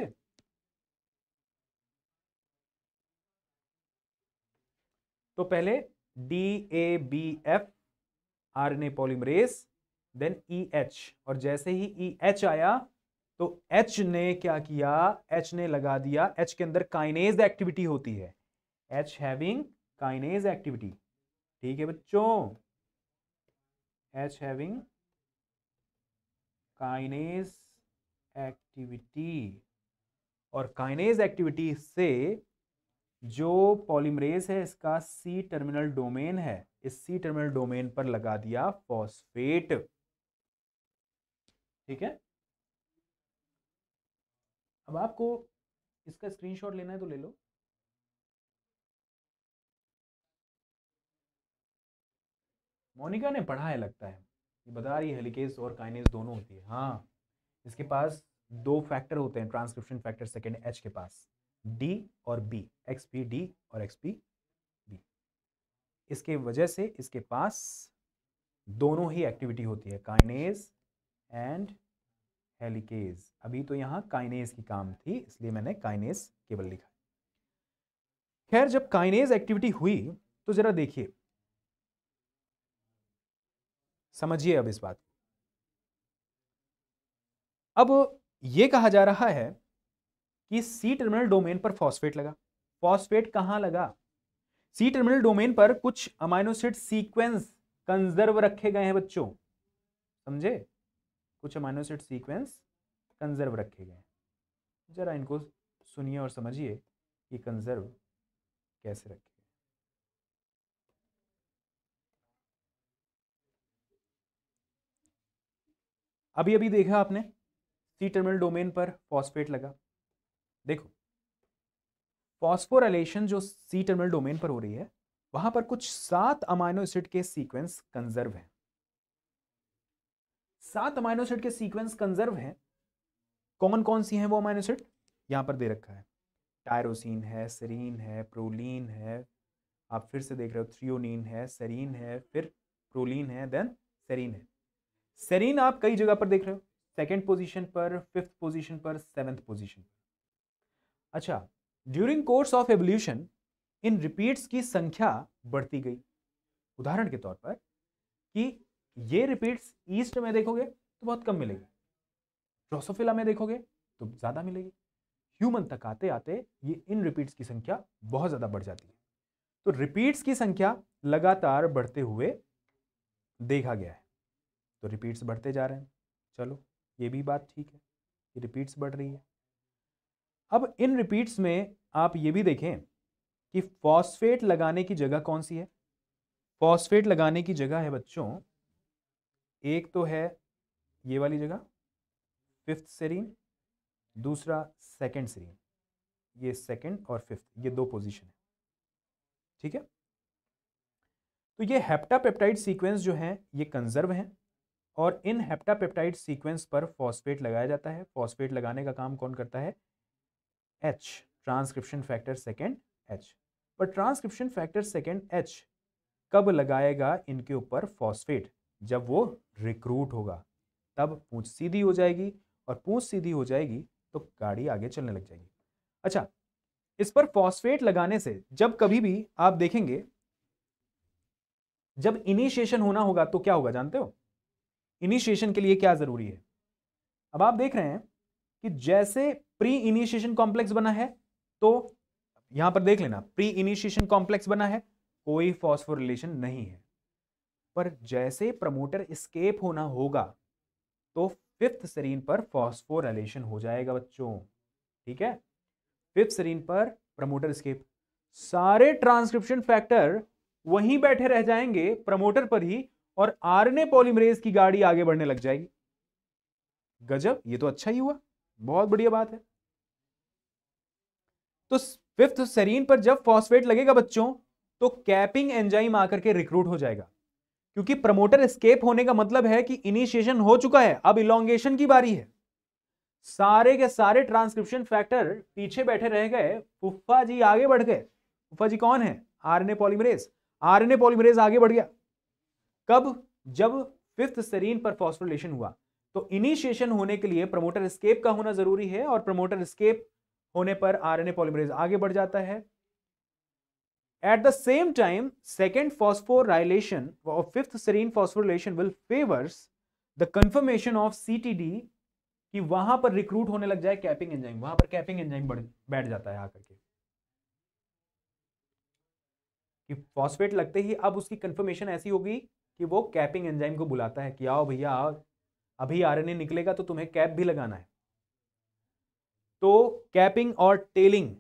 तो पहले D A B F R N A polymerase then E H और जैसे ही ई e एच आया तो एच ने क्या किया एच ने लगा दिया एच के अंदर काइनेज एक्टिविटी होती है एच हैविंग काइनेज एक्टिविटी ठीक है बच्चों एच हैविंग काइनेज एक्टिविटी और काइनेज एक्टिविटी से जो पॉलीमरेज है इसका सी टर्मिनल डोमेन है इस सी टर्मिनल डोमेन पर लगा दिया फॉस्फेट ठीक है अब आपको इसका स्क्रीनशॉट लेना है तो ले लो मोनिका ने पढ़ा है लगता है ये बता रही हेलिकेस और काइनेस दोनों होती है हाँ इसके पास दो फैक्टर होते हैं ट्रांसक्रिप्शन फैक्टर सेकेंड एच के पास डी और बी एक्स पी डी और एक्स पी बी इसके वजह से इसके पास दोनों ही एक्टिविटी होती है काइनेस एंड हेलिकेज अभी तो यहाँ काइनेज की काम थी इसलिए मैंने काइनेज केवल लिखा खैर जब काइनेज एक्टिविटी हुई तो ज़रा देखिए समझिए अब इस बात अब यह कहा जा रहा है कि सी टर्मिनल डोमेन पर फॉस्फेट लगा फॉस्फेट कहां लगा सी टर्मिनल डोमेन पर कुछ अमाइनोसिड सीक्वेंस कंजर्व रखे गए हैं बच्चों समझे कुछ अमाइनो एसिड सीक्वेंस कंजर्व रखे गए हैं ज़रा इनको सुनिए और समझिए कि कंजर्व कैसे रखे गए अभी अभी देखा आपने सी टर्मिनल डोमेन पर फॉस्फेट लगा देखो फॉस्फोरलेशन जो सी टर्मिनल डोमेन पर हो रही है वहां पर कुछ सात अमाइनो एसिड के सीक्वेंस कंजर्व हैं सात अमाइनो एसिड के सीक्वेंस कंजर्व हैं कॉमन कौन सी हैं वो अमाइनो एसिड यहाँ पर दे रखा है टायरोसिन है सरीन है प्रोलीन है आप फिर से देख रहे हो थ्रियोनिन है सरीन है फिर प्रोलीन है देन सरीन है सरीन आप कई जगह पर देख रहे हो सेकेंड पोजिशन पर फिफ्थ पोजिशन पर सेवेंथ पोजिशन पर अच्छा ड्यूरिंग कोर्स ऑफ एवोल्यूशन इन रिपीट्स की संख्या बढ़ती गई उदाहरण के तौर पर कि ये रिपीट्स ईस्ट में देखोगे तो बहुत कम मिलेगी ड्रोसोफिला में देखोगे तो ज़्यादा मिलेगी ह्यूमन तक आते आते ये इन रिपीट्स की संख्या बहुत ज़्यादा बढ़ जाती है तो रिपीट्स की संख्या लगातार बढ़ते हुए देखा गया है तो रिपीट्स बढ़ते जा रहे हैं चलो ये भी बात ठीक है ये रिपीट्स बढ़ रही है अब इन रिपीट्स में आप ये भी देखें कि फॉस्फेट लगाने की जगह कौन सी है फॉस्फेट लगाने की जगह है बच्चों एक तो है ये वाली जगह फिफ्थ सेरीन दूसरा सेकंड सेरीन ये सेकंड और फिफ्थ ये दो पोजीशन है ठीक है तो ये हेप्टापेप्टाइड सीक्वेंस जो हैं ये कंजर्व हैं और इन हेप्टापेप्टाइड सीक्वेंस पर फॉस्फेट लगाया जाता है फॉस्फेट लगाने का काम कौन करता है H transcription factor second H पर ट्रांसक्रिप्शन फैक्टर सेकेंड एच कब लगाएगा इनके ऊपर फॉस्फेट जब वो रिक्रूट होगा तब पूछ सीधी हो जाएगी और पूछ सीधी हो जाएगी तो गाड़ी आगे चलने लग जाएगी अच्छा इस पर फॉस्फेट लगाने से जब कभी भी आप देखेंगे जब इनिशिएशन होना होगा तो क्या होगा जानते हो इनिशिएशन के लिए क्या जरूरी है अब आप देख रहे हैं कि जैसे प्री इनिशिएशन कॉम्प्लेक्स बना है तो यहां पर देख लेना प्री इनिशिएशन कॉम्प्लेक्स बना है कोई फॉस्फोरिलेशन नहीं है पर जैसे प्रमोटर स्केप होना होगा तो फिफ्थ सरीन पर फॉस्फोरेलेशन हो जाएगा बच्चों ठीक है फिफ्थ सरीन पर प्रमोटर स्केप सारे ट्रांसक्रिप्शन फैक्टर वहीं बैठे रह जाएंगे प्रमोटर पर ही और आरएनए पॉलीमरेज की गाड़ी आगे बढ़ने लग जाएगी गजब ये तो अच्छा ही हुआ बहुत बढ़िया बात है तो फिफ्थ सरीन पर जब फॉस्फेट लगेगा बच्चों तो कैपिंग एंजाइम आकर के रिक्रूट हो जाएगा क्योंकि प्रमोटर स्केप होने का मतलब है कि इनिशिएशन हो चुका है अब इलोंगेशन की बारी है सारे के सारे ट्रांसक्रिप्शन फैक्टर पीछे बैठे रह गए फुफा जी आगे बढ़ गए फुफा जी कौन है आरएनए पॉलीमरेज आरएनए पॉलीमरेज आगे बढ़ गया कब जब फिफ्थ सेरीन पर फॉस्फोरिलेशन हुआ तो इनिशिएशन होने के लिए प्रमोटर स्केप का होना जरूरी है और प्रमोटर स्केप होने पर आरएनए पॉलीमरेज आगे बढ़ जाता है At the same time, second phosphorylation or fifth serine phosphorylation will favors the confirmation of CTD कि वहां पर रिक्रूट होने लग जाए कैपिंग एंजाइम वहां पर कैपिंग एंजाइम बैठ जाता है आकर के कि फॉस्फेट लगते ही अब उसकी कंफर्मेशन ऐसी होगी कि वो कैपिंग एंजाइम को बुलाता है कि आओ भैया आओ अभी आरएनए निकलेगा तो तुम्हें कैप भी लगाना है तो कैपिंग और टेलिंग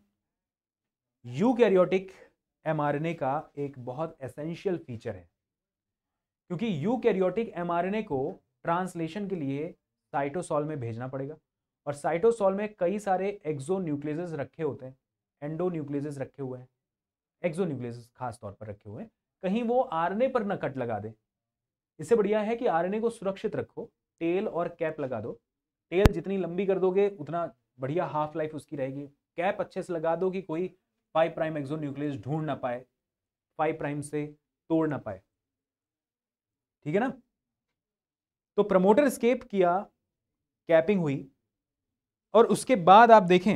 यू कैरियोटिक एमआरएनए का एक बहुत एसेंशियल फीचर है क्योंकि यू एमआरएनए को ट्रांसलेशन के लिए साइटोसॉल में भेजना पड़ेगा और साइटोसॉल में कई सारे एक्जो रखे होते हैं एंडो रखे हुए हैं एक्जो खास तौर पर रखे हुए हैं कहीं वो आरएनए पर न कट लगा दे इससे बढ़िया है कि आरएनए को सुरक्षित रखो टेल और कैप लगा दो टेल जितनी लंबी कर दोगे उतना बढ़िया हाफ लाइफ उसकी रहेगी कैप अच्छे से लगा दो कि कोई फाइव प्राइम एक्सो न्यूक्लियस ढूंढ ना पाए फाइव प्राइम से तोड़ ना पाए ठीक है ना तो प्रमोटर स्केप किया कैपिंग हुई और उसके बाद आप देखें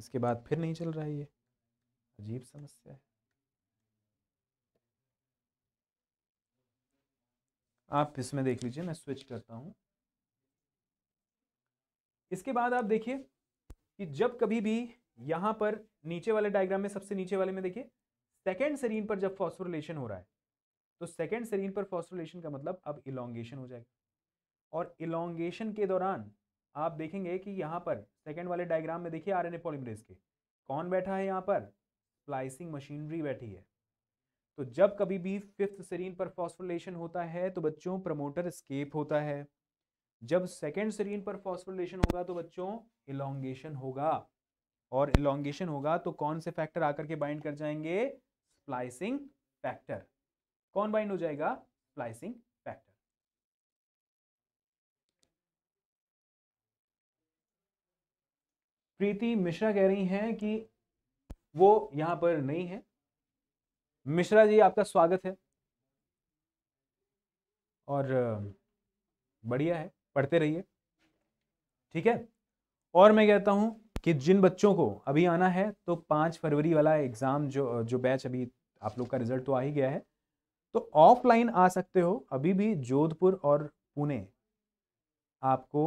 इसके बाद फिर नहीं चल रहा है ये अजीब समस्या है आप इसमें देख लीजिए मैं स्विच करता हूं इसके बाद आप देखिए कि जब कभी भी यहाँ पर नीचे वाले डायग्राम में सबसे नीचे वाले में देखिए सेकेंड सरीन पर जब फॉस्फोरिलेशन हो रहा है तो सेकेंड सरीन पर फॉस्फोरिलेशन का मतलब अब इलोंगेशन हो जाएगा और इलोंगेशन के दौरान आप देखेंगे कि यहाँ पर सेकेंड वाले डायग्राम में देखिए आरएनए पॉलीमरेज के कौन बैठा है यहाँ पर स्प्लाइसिंग मशीनरी बैठी है तो जब कभी भी फिफ्थ सरीन पर फॉस्फोरिलेशन होता है तो बच्चों प्रमोटर स्केप होता है जब सेकेंड सरीन पर फॉस्फोलेशन होगा तो बच्चों इलोंगेशन होगा और इलोंगेशन होगा तो कौन से फैक्टर आकर के बाइंड कर जाएंगे स्प्लाइसिंग फैक्टर कौन बाइंड हो जाएगा स्प्लाइसिंग फैक्टर प्रीति मिश्रा कह रही हैं कि वो यहां पर नहीं है मिश्रा जी आपका स्वागत है और बढ़िया है पढ़ते रहिए ठीक है और मैं कहता हूँ कि जिन बच्चों को अभी आना है तो पाँच फरवरी वाला एग्ज़ाम जो जो बैच अभी आप लोग का रिजल्ट तो आ ही गया है तो ऑफलाइन आ सकते हो अभी भी जोधपुर और पुणे आपको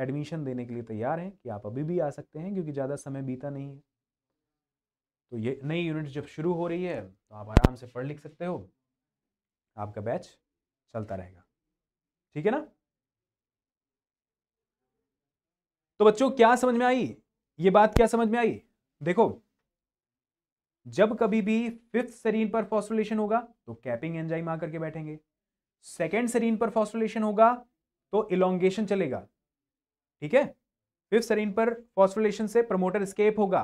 एडमिशन देने के लिए तैयार हैं कि आप अभी भी आ सकते हैं क्योंकि ज़्यादा समय बीता नहीं है तो ये नई यूनिट जब शुरू हो रही है तो आप आराम से पढ़ लिख सकते हो आपका बैच चलता रहेगा ठीक है ना तो बच्चों क्या समझ में आई ये बात क्या समझ में आई देखो जब कभी भी फिफ्थ सरीन पर फॉस्फोलेशन होगा तो कैपिंग एंजाइम आकर के बैठेंगे सेकेंड सरीन पर फॉस्फोलेशन होगा तो इलोंगेशन चलेगा ठीक है फिफ्थ सरीन पर फॉस्टुलेशन से प्रमोटर स्केप होगा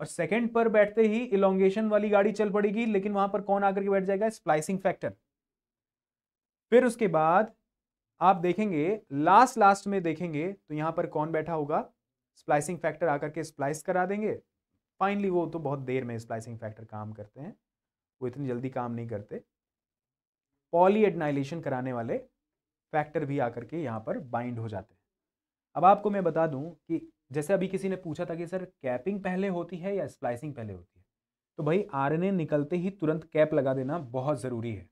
और सेकेंड पर बैठते ही इलोंगेशन वाली गाड़ी चल पड़ेगी लेकिन वहां पर कौन आकर के बैठ जाएगा स्प्लाइसिंग फैक्टर फिर उसके बाद आप देखेंगे लास्ट लास्ट में देखेंगे तो यहाँ पर कौन बैठा होगा स्प्लाइसिंग फैक्टर आकर के स्प्लाइस करा देंगे फाइनली वो तो बहुत देर में स्प्लाइसिंग फैक्टर काम करते हैं वो इतनी जल्दी काम नहीं करते पॉली कराने वाले फैक्टर भी आकर के यहाँ पर बाइंड हो जाते हैं अब आपको मैं बता दूँ कि जैसे अभी किसी ने पूछा था कि सर कैपिंग पहले होती है या स्प्लाइसिंग पहले होती है तो भाई आर निकलते ही तुरंत कैप लगा देना बहुत ज़रूरी है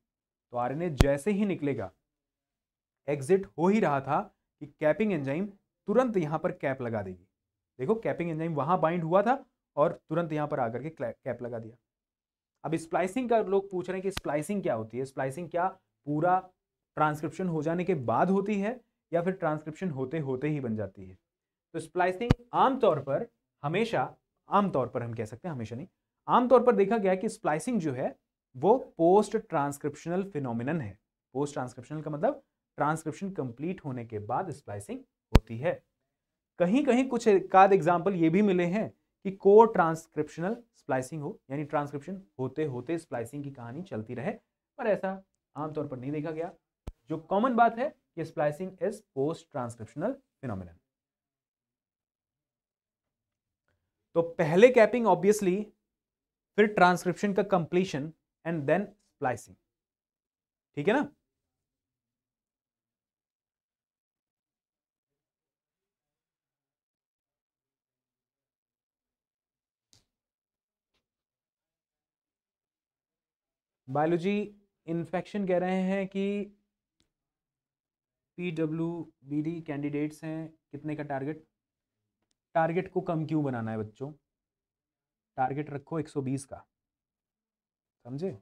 तो आर जैसे ही निकलेगा एग्जिट हो ही रहा था कि कैपिंग एंजाइम तुरंत यहाँ पर कैप लगा देगी देखो कैपिंग एंजाइम वहाँ बाइंड हुआ था और तुरंत यहाँ पर आकर के कैप लगा दिया अब स्प्लाइसिंग का लोग पूछ रहे हैं कि स्प्लाइसिंग क्या होती है स्प्लाइसिंग क्या पूरा ट्रांसक्रिप्शन हो जाने के बाद होती है या फिर ट्रांसक्रिप्शन होते होते ही बन जाती है तो स्प्लाइसिंग आमतौर पर हमेशा आमतौर पर हम कह सकते हैं हमेशा नहीं आमतौर पर देखा गया कि स्प्लाइसिंग जो है वो पोस्ट ट्रांसक्रिप्शनल फिनोमिनन है पोस्ट ट्रांसक्रिप्शनल का मतलब ट्रांसक्रिप्शन कंप्लीट होने के बाद स्प्लाइसिंग होती है कहीं कहीं कुछ एकाद एग्जाम्पल ये भी मिले हैं कि को ट्रांसक्रिप्शनल स्प्लाइसिंग हो यानी ट्रांसक्रिप्शन होते होते स्प्लाइसिंग की कहानी चलती रहे पर ऐसा आमतौर पर नहीं देखा गया जो कॉमन बात है कि splicing is post transcriptional phenomenon तो पहले कैपिंग ऑब्वियसली फिर ट्रांसक्रिप्शन का कंप्लीशन एंड देन स्प्लाइसिंग ठीक है ना बायोलॉजी इन्फेक्शन कह रहे हैं कि P W B D candidates हैं कितने का टारगेट टारगेट को कम क्यों बनाना है बच्चों टारगेट रखो 120 का समझे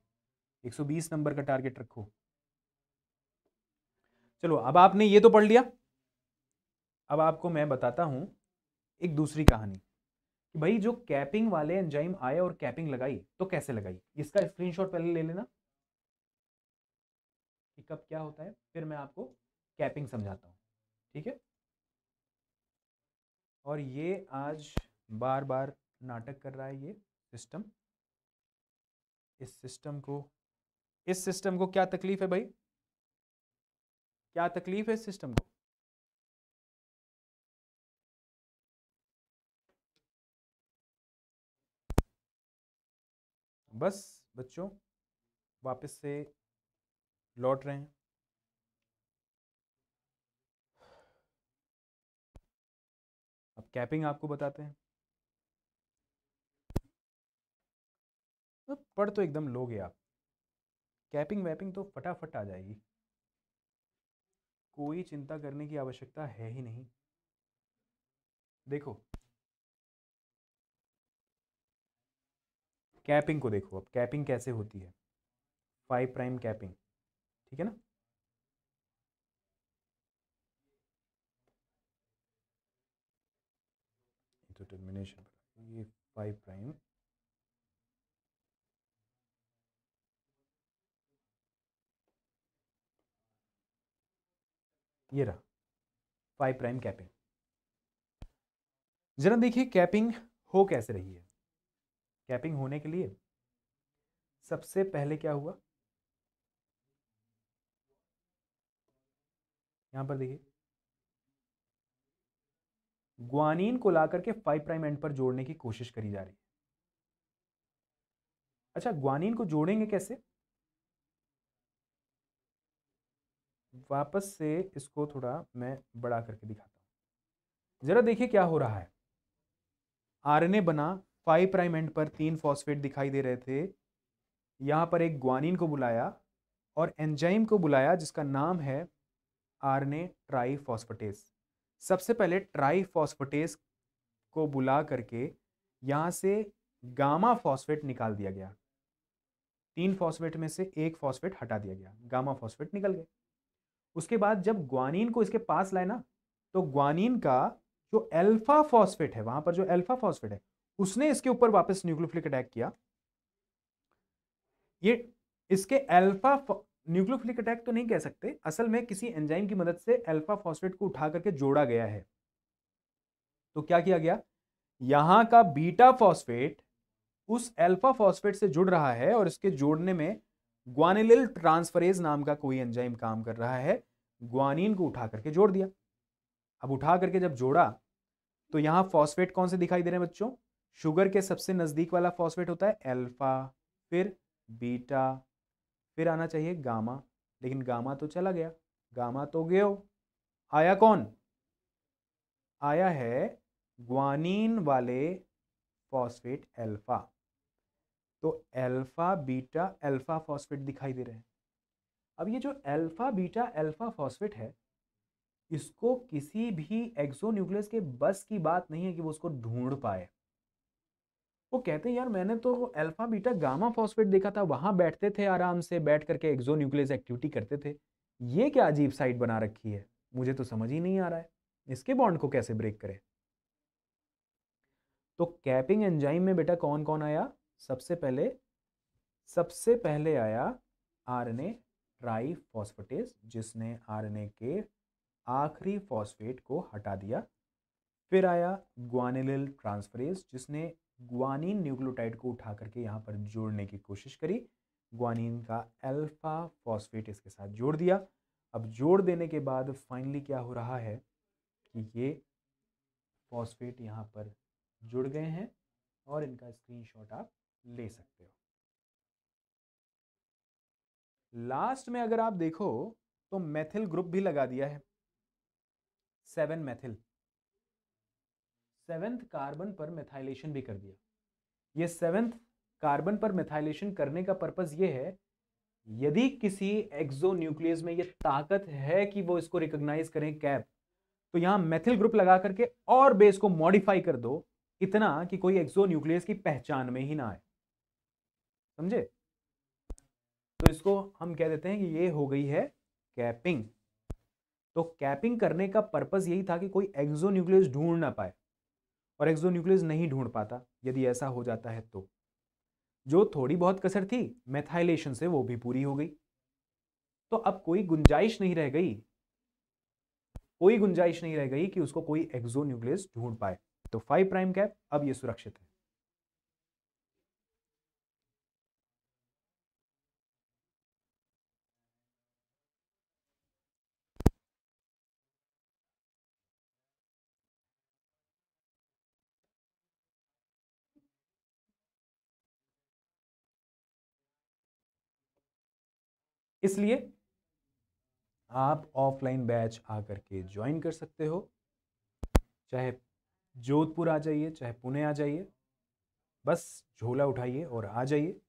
120 नंबर का टारगेट रखो चलो अब आपने ये तो पढ़ लिया अब आपको मैं बताता हूं एक दूसरी कहानी कि भाई जो कैपिंग वाले एंजाइम आए और कैपिंग लगाई तो कैसे लगाई इसका स्क्रीनशॉट पहले ले लेना कि कब क्या होता है फिर मैं आपको कैपिंग समझाता हूँ ठीक है और ये आज बार बार नाटक कर रहा है ये सिस्टम इस सिस्टम को इस सिस्टम को क्या तकलीफ है भाई क्या तकलीफ है इस सिस्टम को बस बच्चों वापस से लौट रहे हैं अब कैपिंग आपको बताते हैं तो पढ़ तो एकदम लोगे आप कैपिंग वैपिंग तो फटाफट आ जाएगी कोई चिंता करने की आवश्यकता है ही नहीं देखो कैपिंग को देखो अब कैपिंग कैसे होती है फाइव प्राइम कैपिंग ठीक है ना तो टर्मिनेशन ये फाइव प्राइम ये रहा फाइव प्राइम कैपिंग जरा देखिए कैपिंग हो कैसे रही है कैपिंग होने के लिए सबसे पहले क्या हुआ यहां पर देखिए ग्वानीन को लाकर के फाइव प्राइम एंड पर जोड़ने की कोशिश करी जा रही है अच्छा ग्वानीन को जोड़ेंगे कैसे वापस से इसको थोड़ा मैं बड़ा करके दिखाता हूं ज़रा देखिए क्या हो रहा है आरएनए बना फाइव प्राइम एंड पर तीन फॉस्फेट दिखाई दे रहे थे यहाँ पर एक ग्वानिन को बुलाया और एंजाइम को बुलाया जिसका नाम है आर ने ट्राई ट्राईफॉस्फेटेस सबसे पहले ट्राई ट्राईफॉस्फेटेस को बुला करके यहाँ से गामा फॉस्फेट निकाल दिया गया तीन फॉस्फेट में से एक फॉस्फेट हटा दिया गया गामा फॉस्फेट निकल गए उसके बाद जब ग्वानिन को इसके पास लाए ना तो ग्वानिन का जो अल्फा फॉस्फेट है वहां पर जो अल्फा फॉस्फेट है उसने इसके ऊपर वापस न्यूक्लोफिलिक अटैक किया ये इसके अल्फा न्यूक्लोफिलिक अटैक तो नहीं कह सकते असल में किसी एंजाइम की मदद से अल्फा फॉस्फेट को उठा करके जोड़ा गया है तो क्या किया गया यहां का बीटा फॉस्फेट उस अल्फा फॉस्फेट से जुड़ रहा है और इसके जोड़ने में ग्वानिलिल ट्रांसफरेज नाम का कोई एंजाइम काम कर रहा है ग्वानिन को उठा करके जोड़ दिया अब उठा करके जब जोड़ा तो यहां फॉस्फेट कौन से दिखाई दे रहे हैं बच्चों शुगर के सबसे नज़दीक वाला फॉस्फेट होता है अल्फा फिर बीटा फिर आना चाहिए गामा लेकिन गामा तो चला गया गामा तो गयो आया कौन आया है ग्वानीन वाले फॉस्फेट अल्फा तो अल्फा बीटा अल्फा फॉस्फेट दिखाई दे रहे हैं अब ये जो अल्फा बीटा अल्फा फॉस्फेट है इसको किसी भी एक्सो न्यूक्लियस के बस की बात नहीं है कि वो उसको ढूंढ पाए वो कहते हैं यार मैंने तो अल्फा बीटा गामा फॉस्फेट देखा था वहाँ बैठते थे आराम से बैठ करके एक्जो न्यूक्लियस एक्टिविटी करते थे ये क्या अजीब साइट बना रखी है मुझे तो समझ ही नहीं आ रहा है इसके बॉन्ड को कैसे ब्रेक करें तो कैपिंग एंजाइम में बेटा कौन कौन आया सबसे पहले सबसे पहले आया आरएनए ट्राइफॉस्फेटेज जिसने आरएनए के आखिरी फॉस्फेट को हटा दिया फिर आया ग्वानिलिल ट्रांसफरेज जिसने ग्वानिन न्यूक्लियोटाइड को उठा करके यहाँ पर जोड़ने की कोशिश करी ग्वानिन का अल्फा फॉस्फेट इसके साथ जोड़ दिया अब जोड़ देने के बाद फाइनली क्या हो रहा है कि ये फॉस्फेट यहाँ पर जुड़ गए हैं और इनका स्क्रीनशॉट आप ले सकते हो लास्ट में अगर आप देखो तो मेथिल ग्रुप भी लगा दिया है सेवन मेथिल सेवेंथ कार्बन पर मिथाइलेशन भी कर दिया ये सेवेंथ कार्बन पर मेथाइलेशन करने का पर्पज ये है यदि किसी एक्सो न्यूक्लियस में ये ताकत है कि वो इसको रिकॉग्नाइज करें कैप तो यहां मेथिल ग्रुप लगा करके और बेस को मॉडिफाई कर दो इतना कि कोई एक्सो न्यूक्लियस की पहचान में ही ना आए समझे तो इसको हम कह देते हैं कि ये हो गई है कैपिंग तो कैपिंग करने का पर्पज यही था कि कोई एक्सो न्यूक्लियस ढूंढ ना पाए और एक्सोन्यूक्लियस नहीं ढूंढ पाता यदि ऐसा हो जाता है तो जो थोड़ी बहुत कसर थी मेथाइलेशन से वो भी पूरी हो गई तो अब कोई गुंजाइश नहीं रह गई कोई गुंजाइश नहीं रह गई कि उसको कोई एक्सोन्यूक्लियस ढूंढ पाए तो फाइव प्राइम कैप अब ये सुरक्षित है इसलिए आप ऑफलाइन बैच आकर के ज्वाइन कर सकते हो चाहे जोधपुर आ जाइए चाहे पुणे आ जाइए बस झोला उठाइए और आ जाइए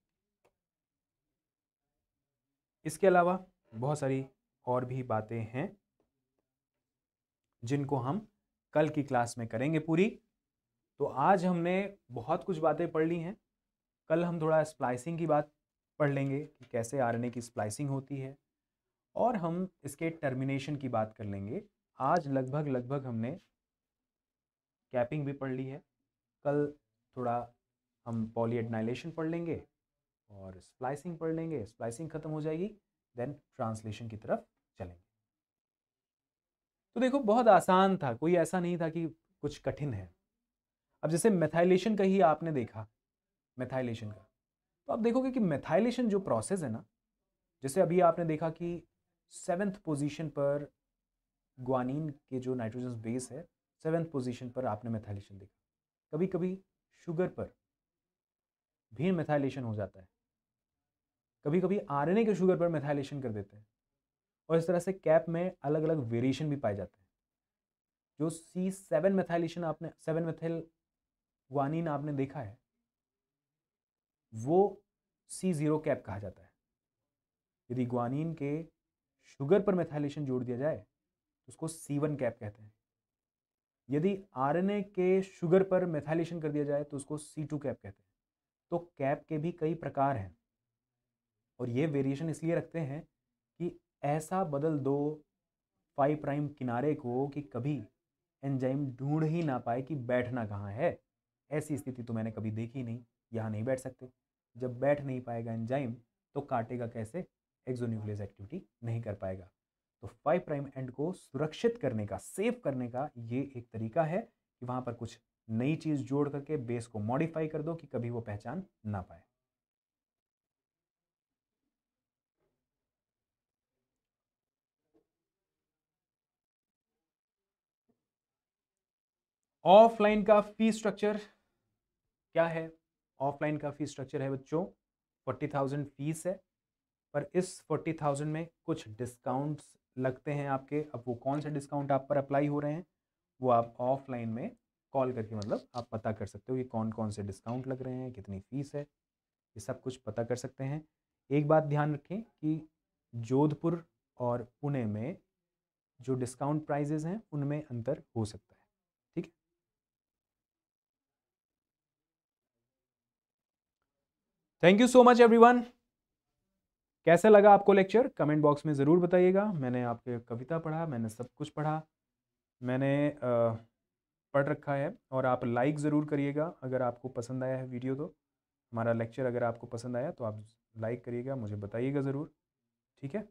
इसके अलावा बहुत सारी और भी बातें हैं जिनको हम कल की क्लास में करेंगे पूरी तो आज हमने बहुत कुछ बातें पढ़ ली हैं कल हम थोड़ा स्प्लाइसिंग की बात पढ़ लेंगे कि कैसे आरएनए की स्प्लाइसिंग होती है और हम इसके टर्मिनेशन की बात कर लेंगे आज लगभग लगभग हमने कैपिंग भी पढ़ ली है कल थोड़ा हम पॉलीएडनाइलेशन पढ़ लेंगे और स्प्लाइसिंग पढ़ लेंगे स्प्लाइसिंग खत्म हो जाएगी देन ट्रांसलेशन की तरफ चलेंगे तो देखो बहुत आसान था कोई ऐसा नहीं था कि कुछ कठिन है अब जैसे मेथाइलेशन का ही आपने देखा मेथाइलेशन का तो आप देखोगे कि मेथाइलेशन जो प्रोसेस है ना जैसे अभी आपने देखा कि सेवेंथ पोजीशन पर ग्वानीन के जो नाइट्रोजन बेस है सेवेंथ पोजीशन पर आपने मेथाइलेशन देखा कभी कभी शुगर पर भी मेथाइलेशन हो जाता है कभी कभी आरएनए के शुगर पर मेथाइलेशन कर देते हैं और इस तरह से कैप में अलग अलग वेरिएशन भी पाए जाते हैं जो सी सेवन मेथाइलेशन आपने सेवन मेथाइल ग्वानीन आपने देखा है वो सी ज़ीरो कैप कहा जाता है यदि ग्वानीन के शुगर पर मेथाइलेशन जोड़ दिया जाए तो उसको सी वन कैप कहते हैं यदि आरएनए के शुगर पर मेथाइलेशन कर दिया जाए तो उसको सी टू कैप कहते हैं तो कैप के भी कई प्रकार हैं और ये वेरिएशन इसलिए रखते हैं कि ऐसा बदल दो फाइव प्राइम किनारे को कि कभी एंजाइम ढूंढ ही ना पाए कि बैठना कहाँ है ऐसी स्थिति तो मैंने कभी देखी नहीं यहाँ नहीं बैठ सकते जब बैठ नहीं पाएगा एंजाइम तो काटेगा कैसे एक्जोन्यूक्लियस एक्टिविटी नहीं कर पाएगा तो फाइव प्राइम एंड को सुरक्षित करने का सेफ करने का ये एक तरीका है कि वहाँ पर कुछ नई चीज़ जोड़ करके बेस को मॉडिफाई कर दो कि कभी वो पहचान ना पाए ऑफलाइन का फी स्ट्रक्चर क्या है ऑफलाइन का फीस स्ट्रक्चर है बच्चों फोर्टी थाउजेंड फीस है पर इस फोर्टी थाउजेंड में कुछ डिस्काउंट्स लगते हैं आपके अब वो कौन से डिस्काउंट आप पर अप्लाई हो रहे हैं वो आप ऑफलाइन में कॉल करके मतलब आप पता कर सकते हो कि कौन कौन से डिस्काउंट लग रहे हैं कितनी फ़ीस है ये सब कुछ पता कर सकते हैं एक बात ध्यान रखें कि जोधपुर और पुणे में जो डिस्काउंट प्राइजेज़ हैं उनमें अंतर हो सकता है thank you so much everyone कैसा लगा आपको लेक्चर कमेंट बॉक्स में ज़रूर बताइएगा मैंने आपके कविता पढ़ा मैंने सब कुछ पढ़ा मैंने आ, पढ़ रखा है और आप लाइक ज़रूर करिएगा अगर आपको पसंद आया है वीडियो तो हमारा लेक्चर अगर आपको पसंद आया तो आप लाइक करिएगा मुझे बताइएगा ज़रूर ठीक है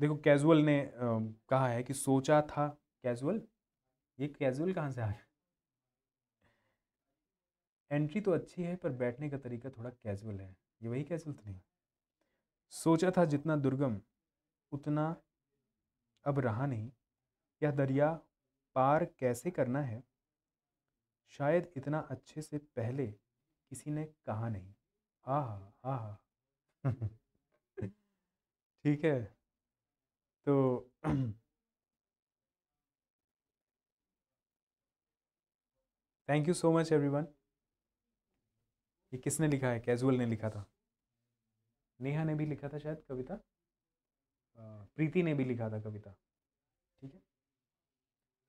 देखो कैजुअल ने आ, कहा है कि सोचा था कैजुअल ये कैजुअल कहाँ से आया एंट्री तो अच्छी है पर बैठने का तरीका थोड़ा कैजुअल है ये वही कैजुअल तो नहीं सोचा था जितना दुर्गम उतना अब रहा नहीं यह दरिया पार कैसे करना है शायद इतना अच्छे से पहले किसी ने कहा नहीं हाँ आहा ठीक है तो thank you so much everyone ये किसने लिखा है कैजुअल ने लिखा था नेहा ने भी लिखा था शायद कविता प्रीति ने भी लिखा था कविता ठीक है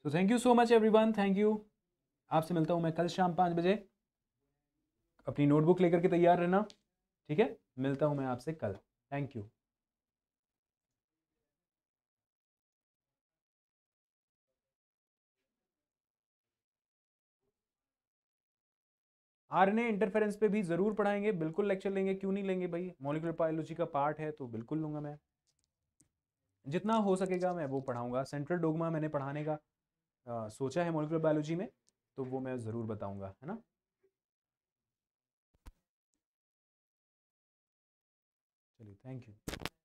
so thank you so much everyone thank you आपसे मिलता हूँ मैं कल शाम पाँच बजे अपनी नोटबुक लेकर के तैयार रहना ठीक है मिलता हूँ मैं आपसे कल थैंक यू आरएनए इंटरफेरेंस पे भी ज़रूर पढ़ाएंगे बिल्कुल लेक्चर लेंगे क्यों नहीं लेंगे भाई मोलिकुलर बायोलॉजी का पार्ट है तो बिल्कुल लूँगा मैं जितना हो सकेगा मैं वो पढ़ाऊँगा सेंट्रल डोगमा मैंने पढ़ाने का आ, सोचा है मोलिकुलर बायोलॉजी में तो वो मैं ज़रूर बताऊँगा है ना चलिए थैंक यू